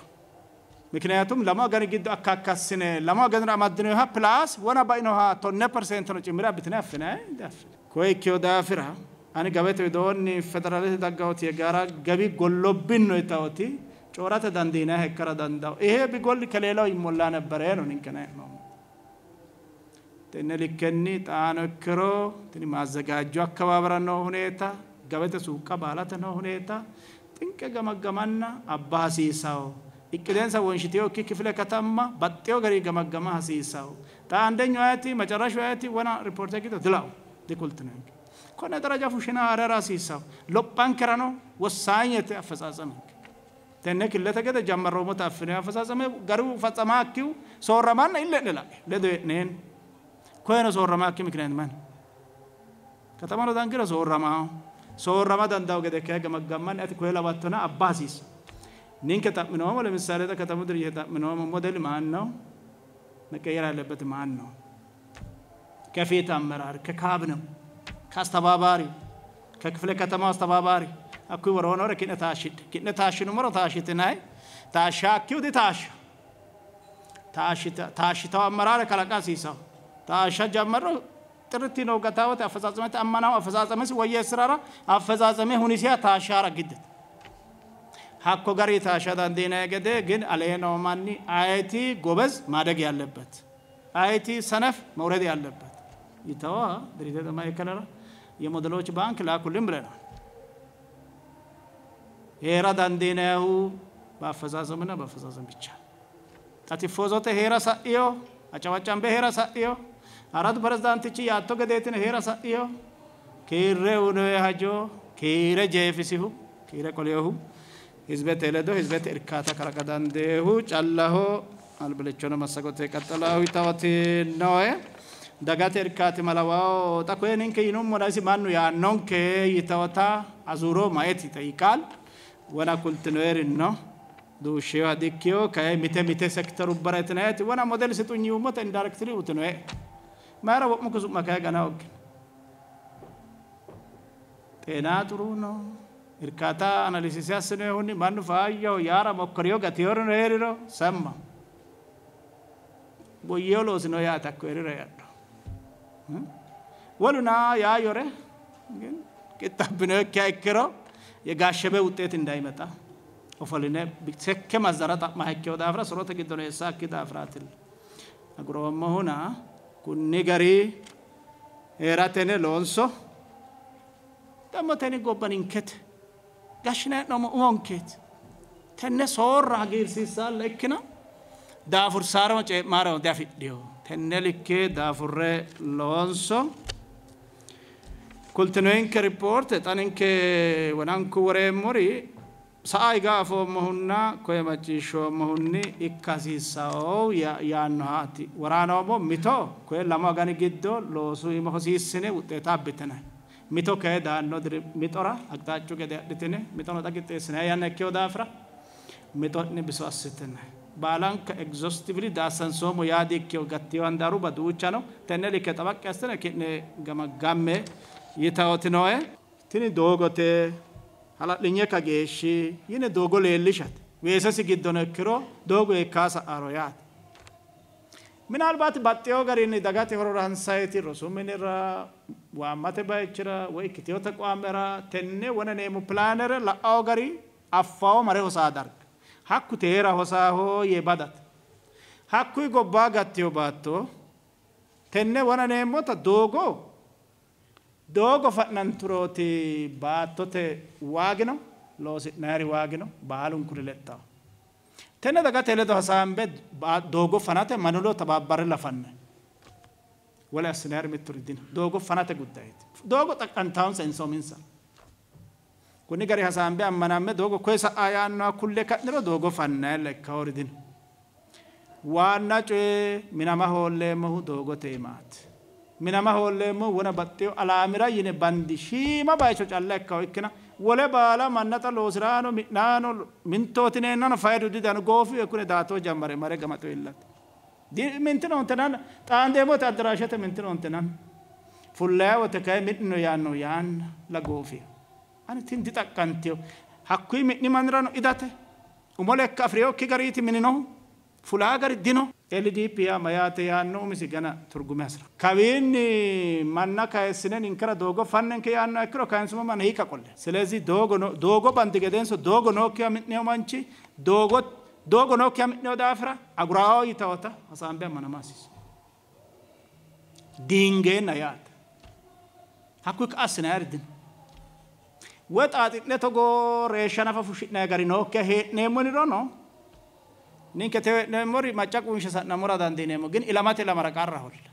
ምክንያቱም ለማገን ግድ አካካስነ ለማገን አማድነ ሀ ፕላስ ወና ባይኖ ሀ ቶኔ ፐርሰንት ነው ጭምራ ብትነ አፍነ ኮይ ኪዮ ዳፍራ ani gabete widoonni ፌደራሊስት ዳጋውት የጋራ ገቢ ጎሎብን ነው የታወቲ ጮራተ ደንዲና ሄከረ ዳንዳው ይሄ ቢጎል ከሌላው ይሞላ ነበረ ነው ንንከና ነው ተነልከኒ ጣነክሮ ትኒ ማዘጋጁ አከባበረ ነው ሁኔታ ገበተ ሱቀ ባላተ ነው ሁኔታ ጥንቀ ገመገማና አባ ሀሲሳው እቅደንሰ ወንሽቴዮ ኪ ክፍለ ከተማ በጤዮ ገሪ ገመገማ ሀሲሳው ታ አንደኛው አያቲ መጨረሻው አያቲ ወና ሪፖርት ኪቶ ድላው ዲቁልት ነው ኮነ ደረጃ ፉሽና አረራ ሲሳው ሎጳን ከረኖ ወሳኝት አፈጻጸም ተነ ክለ ተገደ ጀመረው ሞት አፍነ አፈጻጸም ገሩ ፈጸማ አኪው ሶረማን ኢለ ለላ ለደ ነን ኮነ ሶረማ አኪ ምክንያት ማን ከተማሮ ነው ዳንገረ ሶረማ ሶረማ ዳንዳው ገደ ከገመገማን አት ኮላ ባተና አባሲስ ኒን ወለ ለምሳሌ ከተሙ ድር የታምነው ሞዴል ማን ነው መቀየር አለበት ማን ነው ከፌት አመራር ከካብ ነው ከአስተባባሪ ከክፍለ ከተማው አስተባባሪ አኩ ወረሆነ ወረ ረኪነ ታሽድ ኪነ ታሽኑ ታሽት ናይ ታሻ አኪው ዲ ታሽ ታሽታው አመራረ ከለቃ ሲሳው ታሻ ጀመረ ጥርቲ ነው ገታወት አፈጻጸመት አማናው አፈጻጸመስ ወየ ስራራ አፈጻጸመ ሁኒሲያ ታሻራ ግድት ሀኮ ጋር የታሻት አንዴና ገደ ግን አለየ ነው ማኒ አይቲ ጎበዝ ማደግ ያለበት አይቲ ሰነፍ መውረድ ያለበት ይተዋ ድሪተ ተማይ ከለራ የሞዴሎች ባንክ ላኩልን ብለናል ሄራ ዳንዴናሁ በአፈዛዘምና በአፈዛዘም ብቻ ጠጢፎዞተ ሄራ ሳእዮ አጨባጫን በሄራ ሳእዮ አራት ፕሬዝዳንትች ያቶ ገዴትን ሄራ ሳእዮ ኪሬ ሁነ ሀጆ ኪረ ጀፍሲሁ ኪረ ቆሌሁ ህዝቤት ኤለዶ ህዝቤት እርካታ ከረቀዳንዴሁ ጨለሆ አልብለቾነ መሰጎቴ ቀጠላዊ ተወቴ ነወ dagate erkaati malawao takoe ninke yinummo dasi mannu yaa nonke yitawata azuro maetita yiqaal wana kultinoerinno duushewa dikkiyo kae mite mite sektoru baretinaeti wana model situnyiummota indirectly utinoe mayra wo'muku su'ma kae gana oggen ጤና ጥሩ ነው እርካታ አናሊሲስ ያስነ ይሁን ማን ፋያው ያራ ሞከሪዮ ጋቲዮር ነው የሪሮ ሰማ ወየሎስ ነው ያታኮ የሪሮ ያ ወሉና ያ ዮረ ግን ቅጣብነ ኪያይክሮ የጋሸበ ውጤት እንዳይመጣ ኦፈልነ ሴከ ማዘረጣ ማህኬው ዳፍራ ስሮተ ግደሎ የሳኪ ዳፍራትል አግሮመ ሁና ኩኒ ገሪ ሄራቴነ ሎንሶ ደሞ ተኒ ጋሽነ ኖሞ ሞንኬት ተነ ሶራ ጊርሲሳ ለክና ዳፉር ሳሮ ጨማሮ ዳፊ ዲዮ hennelikke daafurree loonso kultinoyinke ripoorte xaninke wananku wareemmori sa'ay gaafoommahunna koyemachiishshoommahunni ikka hasiissaoo yaannohaati waraanoommo mito koye lamu agani giddo loosu ima hosiissine wuxxeeta abbitinay mito kaye daanno diri mixora agxaacu gede adhitine mixono xa qixxeessinayi yanna ikkeho daafira mixo'ne biso assitinay ባላንከ ኤግዞስቲቭሊ ዳሰን ሶሞ ያዴኬው ገቴዋን ዳሩ ነው ተነ ሊከ ያስተነ ገመጋሜ ይታወት ነው ትን ዶጎቴ ሀላልኘ ከጌሺ ይን ዶጎ ሌልሻት ዌሰሲ ግዶነክሮ ዶጎ የካሰ አሮ ምናልባት ባጤዮ ገሪን ደጋት የሆሮ ረንሳይቲ ዋማቴ ባይችራ ወይ ክትዮ ተቋመራ ተነ ወነኔሙ ፕላነረ ለአዎ ገሪ አፋዎ መሬሆሳ አደርግ hakku teera hosaahoo yee badata hakkuyi gobbaa gatteyo baatto tenne wonaneemmota doogo doogo fa'nanturooti baattote waagino loosi'nayri waagino baalunkuri lexxaho tenne dagate ledo hasaambe doogo fanate manulo tabaabbarre lafanne wole assinayri mitturi dino doogo fanate guddayeeti doogo xaqqantaawonsa insoominsa kunni gari hasaambe ammanamme dogo kwesa ayaannoa kulle ka'niro dogo fannaella ikka horidino waanna coye minama hoolleemmohu doogote imaati minama hoolleemmohu wona baxxeyo alaamira yine bandi shiima bayicho calla ikkaho ikkina wole baala mannaxa loosiraano mi'naano mintootineennano fayidu didano goofiyo kune daatoo jammare mare gamaxo illate mintinontenan xaandeemote addaraashete mintinontenan fullayi wote mi'nino yaanno yaanna la goofiyo anitin dixaqqantiyo hakkuyi mi'ni manirano idate umo lekka afireyokki gariiti mininohu fulaa gari dino LDP yaa mayyaate yaanno umisi gana turgume hasira kawiinni manna kayissinen inkara doogo fannenke yaannoha ikkiro kayinsuma manna hiika qolle silezi doogo doogo bandi gedeenso doogo nookkiha mi'neyo manchi doogo doogo nookkiha mi'neyo daafira aguraao yitawota hasaambe ammanama hasiisu diingeenna yaate hakkuyi ka assinayari dino woxa xitle togo reeshanafa fushshine garinokke hee'neemmonirano ninke tewe'neemmori macca qunshe sa'nammora dandiineemmo gin ilamate lamara qarra holla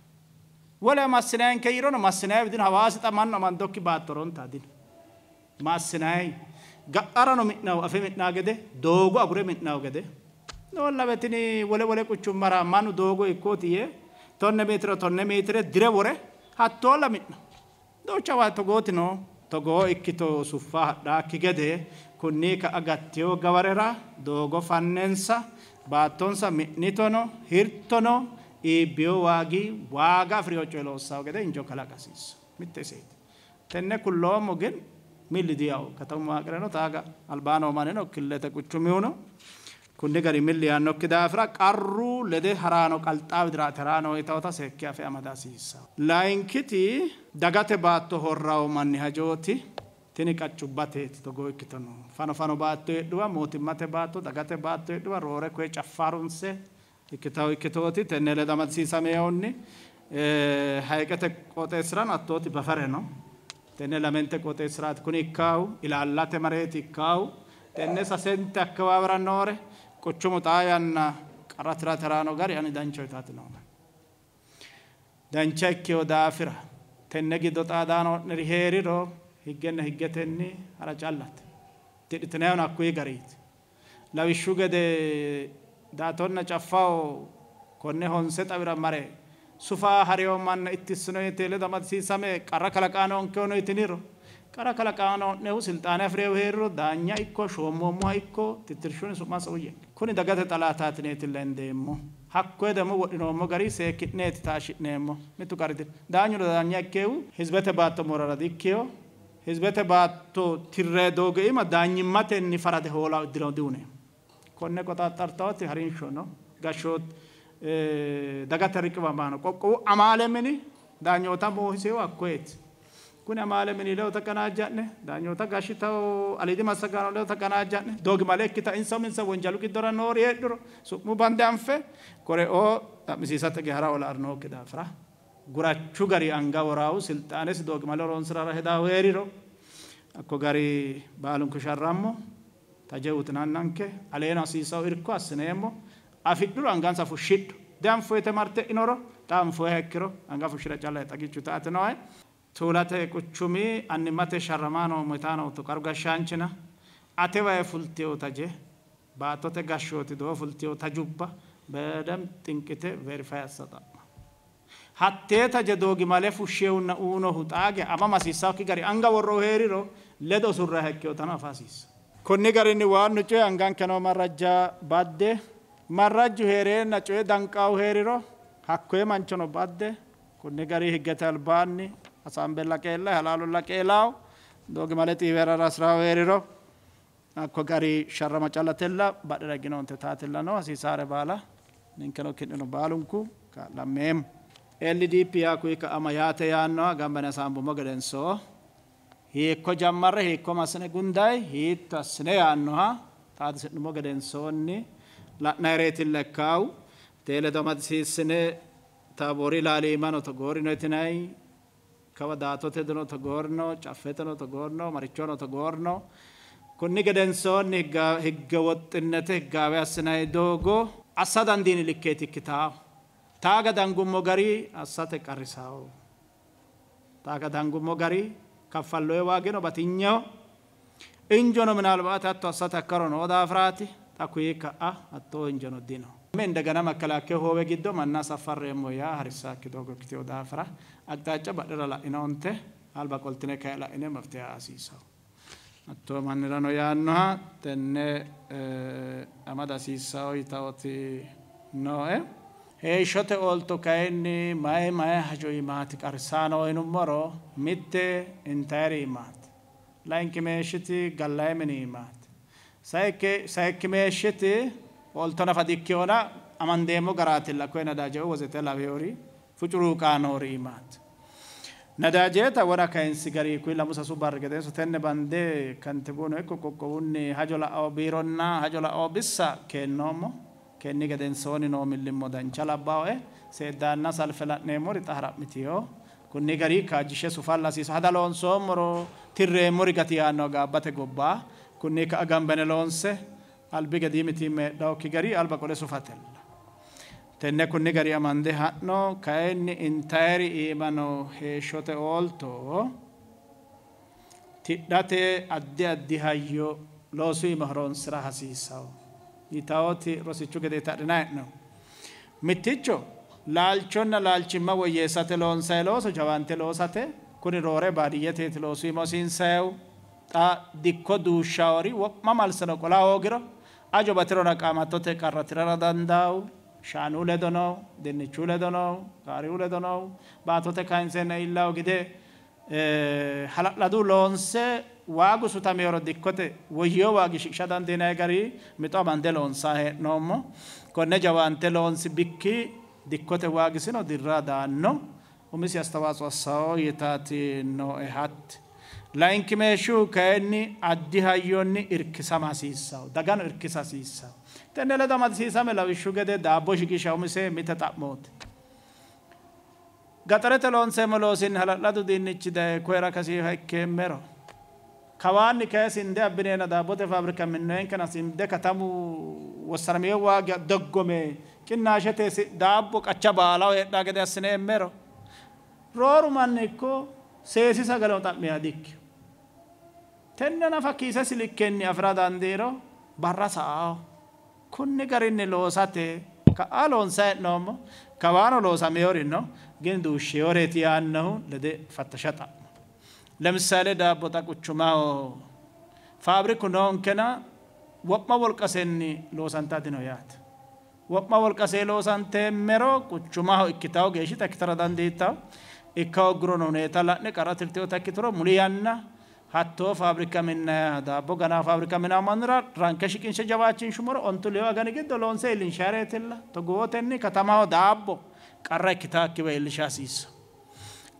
wole massinayanke yirono massinayi dino hawaasi xa mannu amandokki baattoronta dino massinayi ga'arano mi'nawu afe mi'naa gede doogo agure mi'nawu gede noollawe tini wole wole quchummara mannu doogo ikkooti yee tonne meetire tonne meetire dire wore hattoolla mi'na duuchawa togooti noo togoo ikkitoo suffaadhaa akki gadee kunnii ka agattiyoo gawarera doogo fannensa baattonsa mi'nitono hirtono iibbiyoo waagii waaga afiriyoo coyloossaw gede injo kalaqasiisu mitte iseeti tenne kulloommo gin milli diyawo katammaa qireno taaga albaanoo maneno killete quchumiuno kunne garimmin liyaannoo kidaafiraa qarruu lede haraanoo qalxaa bidiraa teraanoo itaawota seekkiyaa fi amadaasiisa. Laayinkiti dagate baatto horraa'u manni hajooti tini qaccubateeti togoo ikkitanu fano fano baatto hedhuwa mootimmate baatto dagate baatto hedhuwa roore koye caffaarunse ikkitawu ikkitooti tenne lede amadsiisameyoonni hayiqete qooxeessirano attooti bafare no tenne lamente qooxeessiraati kun ikkaawu ilaallate mareeti ikkaawu tenne sasente akkawaawirannoore. قچمو طايانا قراترا ترانو غار يعني دانچو تاتنو دانچكيو دافرا تنگي دوتا دانو نريهري رو هيگن هيگتني على جالات تدتناون اكوي غريت لو شوغد داتون چفاو كونه ستا تبرا مره سفا هريو من اتسنو يتل دمد سي سمه قرا كلقانون كونو يتنيرو قرا كلقانون نو سلطان افريو هيرو دانيا ايكو شومو مو ايكو تترشون سما سويه kuni dagate xalaataatineti lendeemmo hakkoye demo wodhinoommo gari seekki'neeti taashi'neemmo mittu qari dino daanyuno daanya ikkeewu hizibete baatto morara dikkeyo hizibete baatto tirree doogo ima daanyimmatenni farade hoola uddino diune konne qoxaxartaoti harinshono gashshoot eh, dagate riqiwamaano qoqqowu amaale mini daanyoota moohiseewu hakkoyeeti kun amaalamiin iloo takkanaa jaanne daanyoota gaashii ta'u alidima sagaan iloo takkanaa jaanne dogmalee kita insaminsa wanjalu giddora noori hedduro sumu bandaanfe kore oo misiisa tage hara ola arnoo kidhaa fira gurachuu garii angaa waraawu silxaanis dogmalee oroonsirara hedaa weeriro akko garii baalun kusharraammo tajeewut naannanke aleen hasiisawu irko asineemmo afidhuro angaansa fushidhu daanfoyete marte inoro xaanfoye hekkiro angaa fushira calla hexagichu ta'ate noe tuulata quchumii anni mate sharramaanoo mitaanoo tu qarga shaanchina ate waye fultiyoota je baatote gashooti doo fultiyoota jubba bedam xinqite verifayasata hatteeta je doogi male fushsheewna uuno huxaage ama masiisaakki gari anga worroo heeriro ledo surra hekkeyootana afaasiisa konni garinni waan nu coye angaan kenoo marrajjaa badde marrajju heereenna coye danqaawu heeriro hakkoye manchono badde konni gari higgete albaanni la asaambella la halaalulla keelaaw doogi malexii weerara siraa weeriro akko garii sharrama callatella badhedhaginonte taatellano hasiisaare baala ninkeno kidhino baalunku kaa'lameemu LDP yakui ka amayaate yaannoa gambane asaambummo gedensoo hiikko jammarre hiikko massine gundayi hiitto assine yaannoha taatisidhumo gedensoonni la'nayreetin lekkaawu teeledamasiissine taaboori laaliimano togoorino itinayi kabadaatotedano togoornoo caffetano togoornoo marichono togoornoo kunni gedensoonni higga woxxinnete higgaawe assinay doogo assa dandiini likkeeti kitaawu taaga dangummo garii assate qarrisaawu taga dangummo garii kaffalloye waagino batinyeho injono minaalbaate hatto da frati odaafiraati takku hiikka a hattoo injono dino من دعنا مكلا كه هو جدّو منا سفر رمويا هرسا كده كتير دافرة أكتاج بدر لا إنه أنت هل بقول تنك لا إنه مفتاح أسيسه أتو من رانو يانها تن آه، أمد أسيسه يتاوتي نوه هي شت أول تكايني ما ما هجوي مات كرسانو إنه مرو مت انتاري مات لكن كمشتي قلاي مني مات سايك سايك كمشتي waltona fadikkiyoodha amandeemo garaatilla koe nadaajewo wazetela veori fucuruuqaan horiimaat nadaajeeta wara kaensi garii kui lamusa su bargeteesu tenne bandee kantibunu ekko qoqqowunni hajo la'oo biironna hajola la'oo bissa keennoommo kenni gedensooni noo millimmo dancha labbaaoe seeddaanna salfe la'neemmori xahara'mitiyo kunni garii kaajjishe sufallasiiso hada loonsoommoro tirreemmori gati yaanno gaabbate gobbaa kunni ka'a gambene loonse albi gadi miti meedhaa okki garii alba qole sufatella. Tenne kunni gari amande ha'no kainni intayiri iimano heeshshote oolto tidhate addi addi hayyo loosu iima horonsira hasiissawo yitawooti rosichu gede tadhina he'no mitticho laalchonna laalchimma woyyeessate loonsayi looso jawaante loosate kuni roore baadiyyeteeti loosu iima hosiinsayihu xa dikko duushshawori wo'ma malsino qola hoogiro ajo batiroona qaamattoota qarratirara danda'u shaanuu ledonow dinnichuu ledonow gaariuu ledonow baatota kaanseenna illaw gide eh, hala'laduu loonse waagu sutame yoro dikkote woyyoo waagi shiqisha dandiinayi garii mixo amande loonsaa hee'noommo konne jawaante loonsi bikki dikkote waagisino dirraa umisi astawaasu assawoo yitaati nooe hatti laayinkimeeshuu ka'eenni addi hayyoonni irkisama hasiissawu daganu irkisa hasiissawu tenne ledo amadsiisame lawishshu gede daabbo shiqisha umisee mite xa'moote gaxarete loonseemo loosin hala'ladu diinnichi daye koyra kasiifa ikkeemmero kawaanni kaye sinde abbineena daabbote faabrika minnoyen kana sinde katamu wassaramiyo waaga doggome qinnaashete daabbo qacha baalaho hedhaa gede assineemmero roorumanni ikko seesi sagaleo xa'miya dikki tenne na fakkiisa silikkenni afira dandiiro barra sa'ao kunni garinni loosate ka'a loonsayi hee'noommo kawaano loosameyori no ግን ዱሼወሬት ያነሁ ለደ ፈተሸጣ ለምሳሌ ዳቦ ጠቁቹማው ፋብሪኩ ነውንከና ወቅማ ወልቀሴኒ ሎሰንታት ነው ያት ወቅማ ወልቀሴ ሎሰንቴ ሜሮ ቁቹማሁ እክታው ጌሽት እክተረ ዳንዴታው እካው ግሮ ነው ኔታ ላነ ቀራ ትልቴው ተክትሮ ሙሉ ያና hattoo faabrika minna daabbo ganaa faabrika minaa manra ranke shiqinsha jabaachiin shumura ontuliyoo agani giddo loonsee ilin shaareetilla toguwootenni katamaho daabbo qarra ikkitaa akkiba ilishaasiisa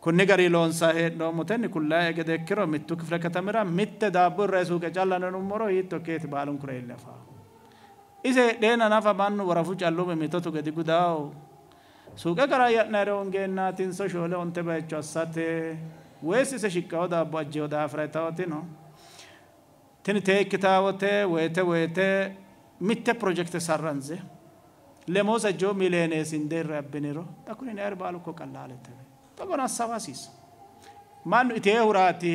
kunni garii loonsaa heedhoomutenni kullaa ege dekkiro mittu kifile katamira mitte daabbo irra suuqe callananu moro hiitto keeti baalun kure illafaa ise dheena nafa mannu warafu callume mitotu gedi gudaawo suuqe garaa ya'nare ongeenaatiin soshoole onte bayicho assate weessisa shiqqaa'oo daabbo ajjee'oo afreetaa no tini tee kitaabotee weete weetee mitte projekte sarranze lemoos ajjoo mileenees hindeerre abbiniro takkunin erbaalukko qallaalette takon hassawasiisa mannu itee huraati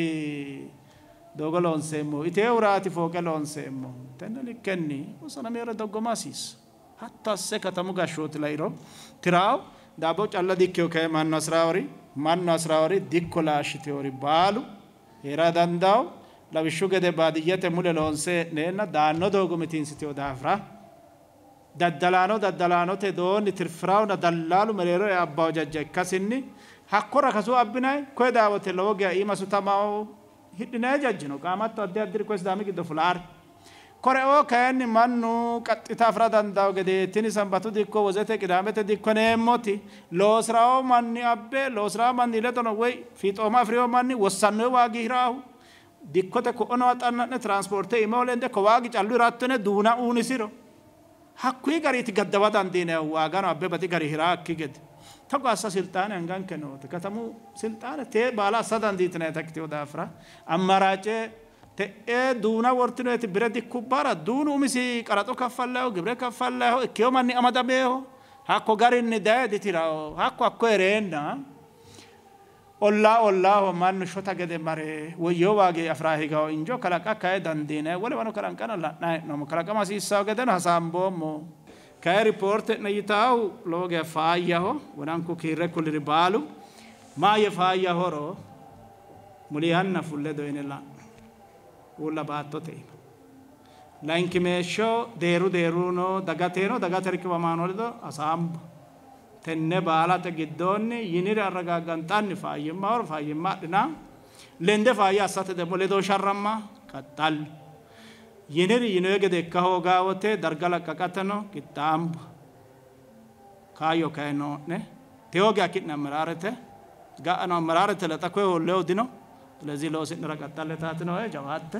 doogo loonseemmo itee huraati fooqe loonseemmo tenne likkenni usanamiira doggomasiisa hatta asse katamu gashshooti lairo tiraaw daabbo calla dikkeo kee mannu asiraawori mannu asraa horii dikko laashite horii baalu heeraa dandaa'u labishshu gede baadiyyate mule loonsee neenna daannoo doogo mitiinsiteyo daafira daddalaano daddalaanote doonni tirfirawna dallaalu mereeroe abbaho jajja ikkasinni hakko rakasuu abbinayi koye daawote lowo geya iimasu tamaho hidhinayi jajjino qaamatto addi addiri koye sidaami giddo fulaare kore'oo ka'eenni mannu qaxxitaaf irra danda'u gedeettini sanbatu dikko wozete qidaamete dikko neemmoti loosraa'oo manni abbee loosraa'oo manni letono woy fiixoomaa firiyoo manni wossannoo waagi hiraahu dikkote ko'onoo xanna'ne tiranspoortee imooleende ko waagi callu iraattone duuna uunisiro hakkui gariiti gaddawa dandiine waagano abbee bati gari hiraa akki gede tokko assa silxaane hangan kennoote katamuu silxaane tee baala assa dandiitine takkitiyoo daafira ammaraace te'ee duuna wortinoeti bire dikkubbara duunu umisi qaraxo kaffalleho gibre kaffalleho ikkeyo manni amadameeho hakko garinni daye ditirao hakko hakko ereenna ollaa ollaaho mannu shota gede mare woyyoo waage afiraa higaho injo kalaqa kaye dandiinaye wolewano kalanqano la'naa he'noommo kalaqama hasiissao gedeno hasaamboommo kaye ripoorte'ne yitaahu lowo geya faayyaho wonanku kiirre kuliri baalu maaye faayyahoro muli yanna fulle doyine la'no wulla baatto teima lankimeeshsho deeru deeruuno dagateeno dagate riqiwamaan olido asaamba tenne baalate giddoonni yiniri arragaganxanni faayyimma hor faayyimma adhina lende faayya assate demo ledo sharramma qaxxalli yiniri yinoye gede ikka hoogaa wote darga laqqaqateno qixxaamba kaayyo kayino'ne tewoge aki'ne amiraarete ga'ano amiraarete lexa koye holle odino ስለዚህ ለወሲድ ንረቀጠለታት ነው ጀማተ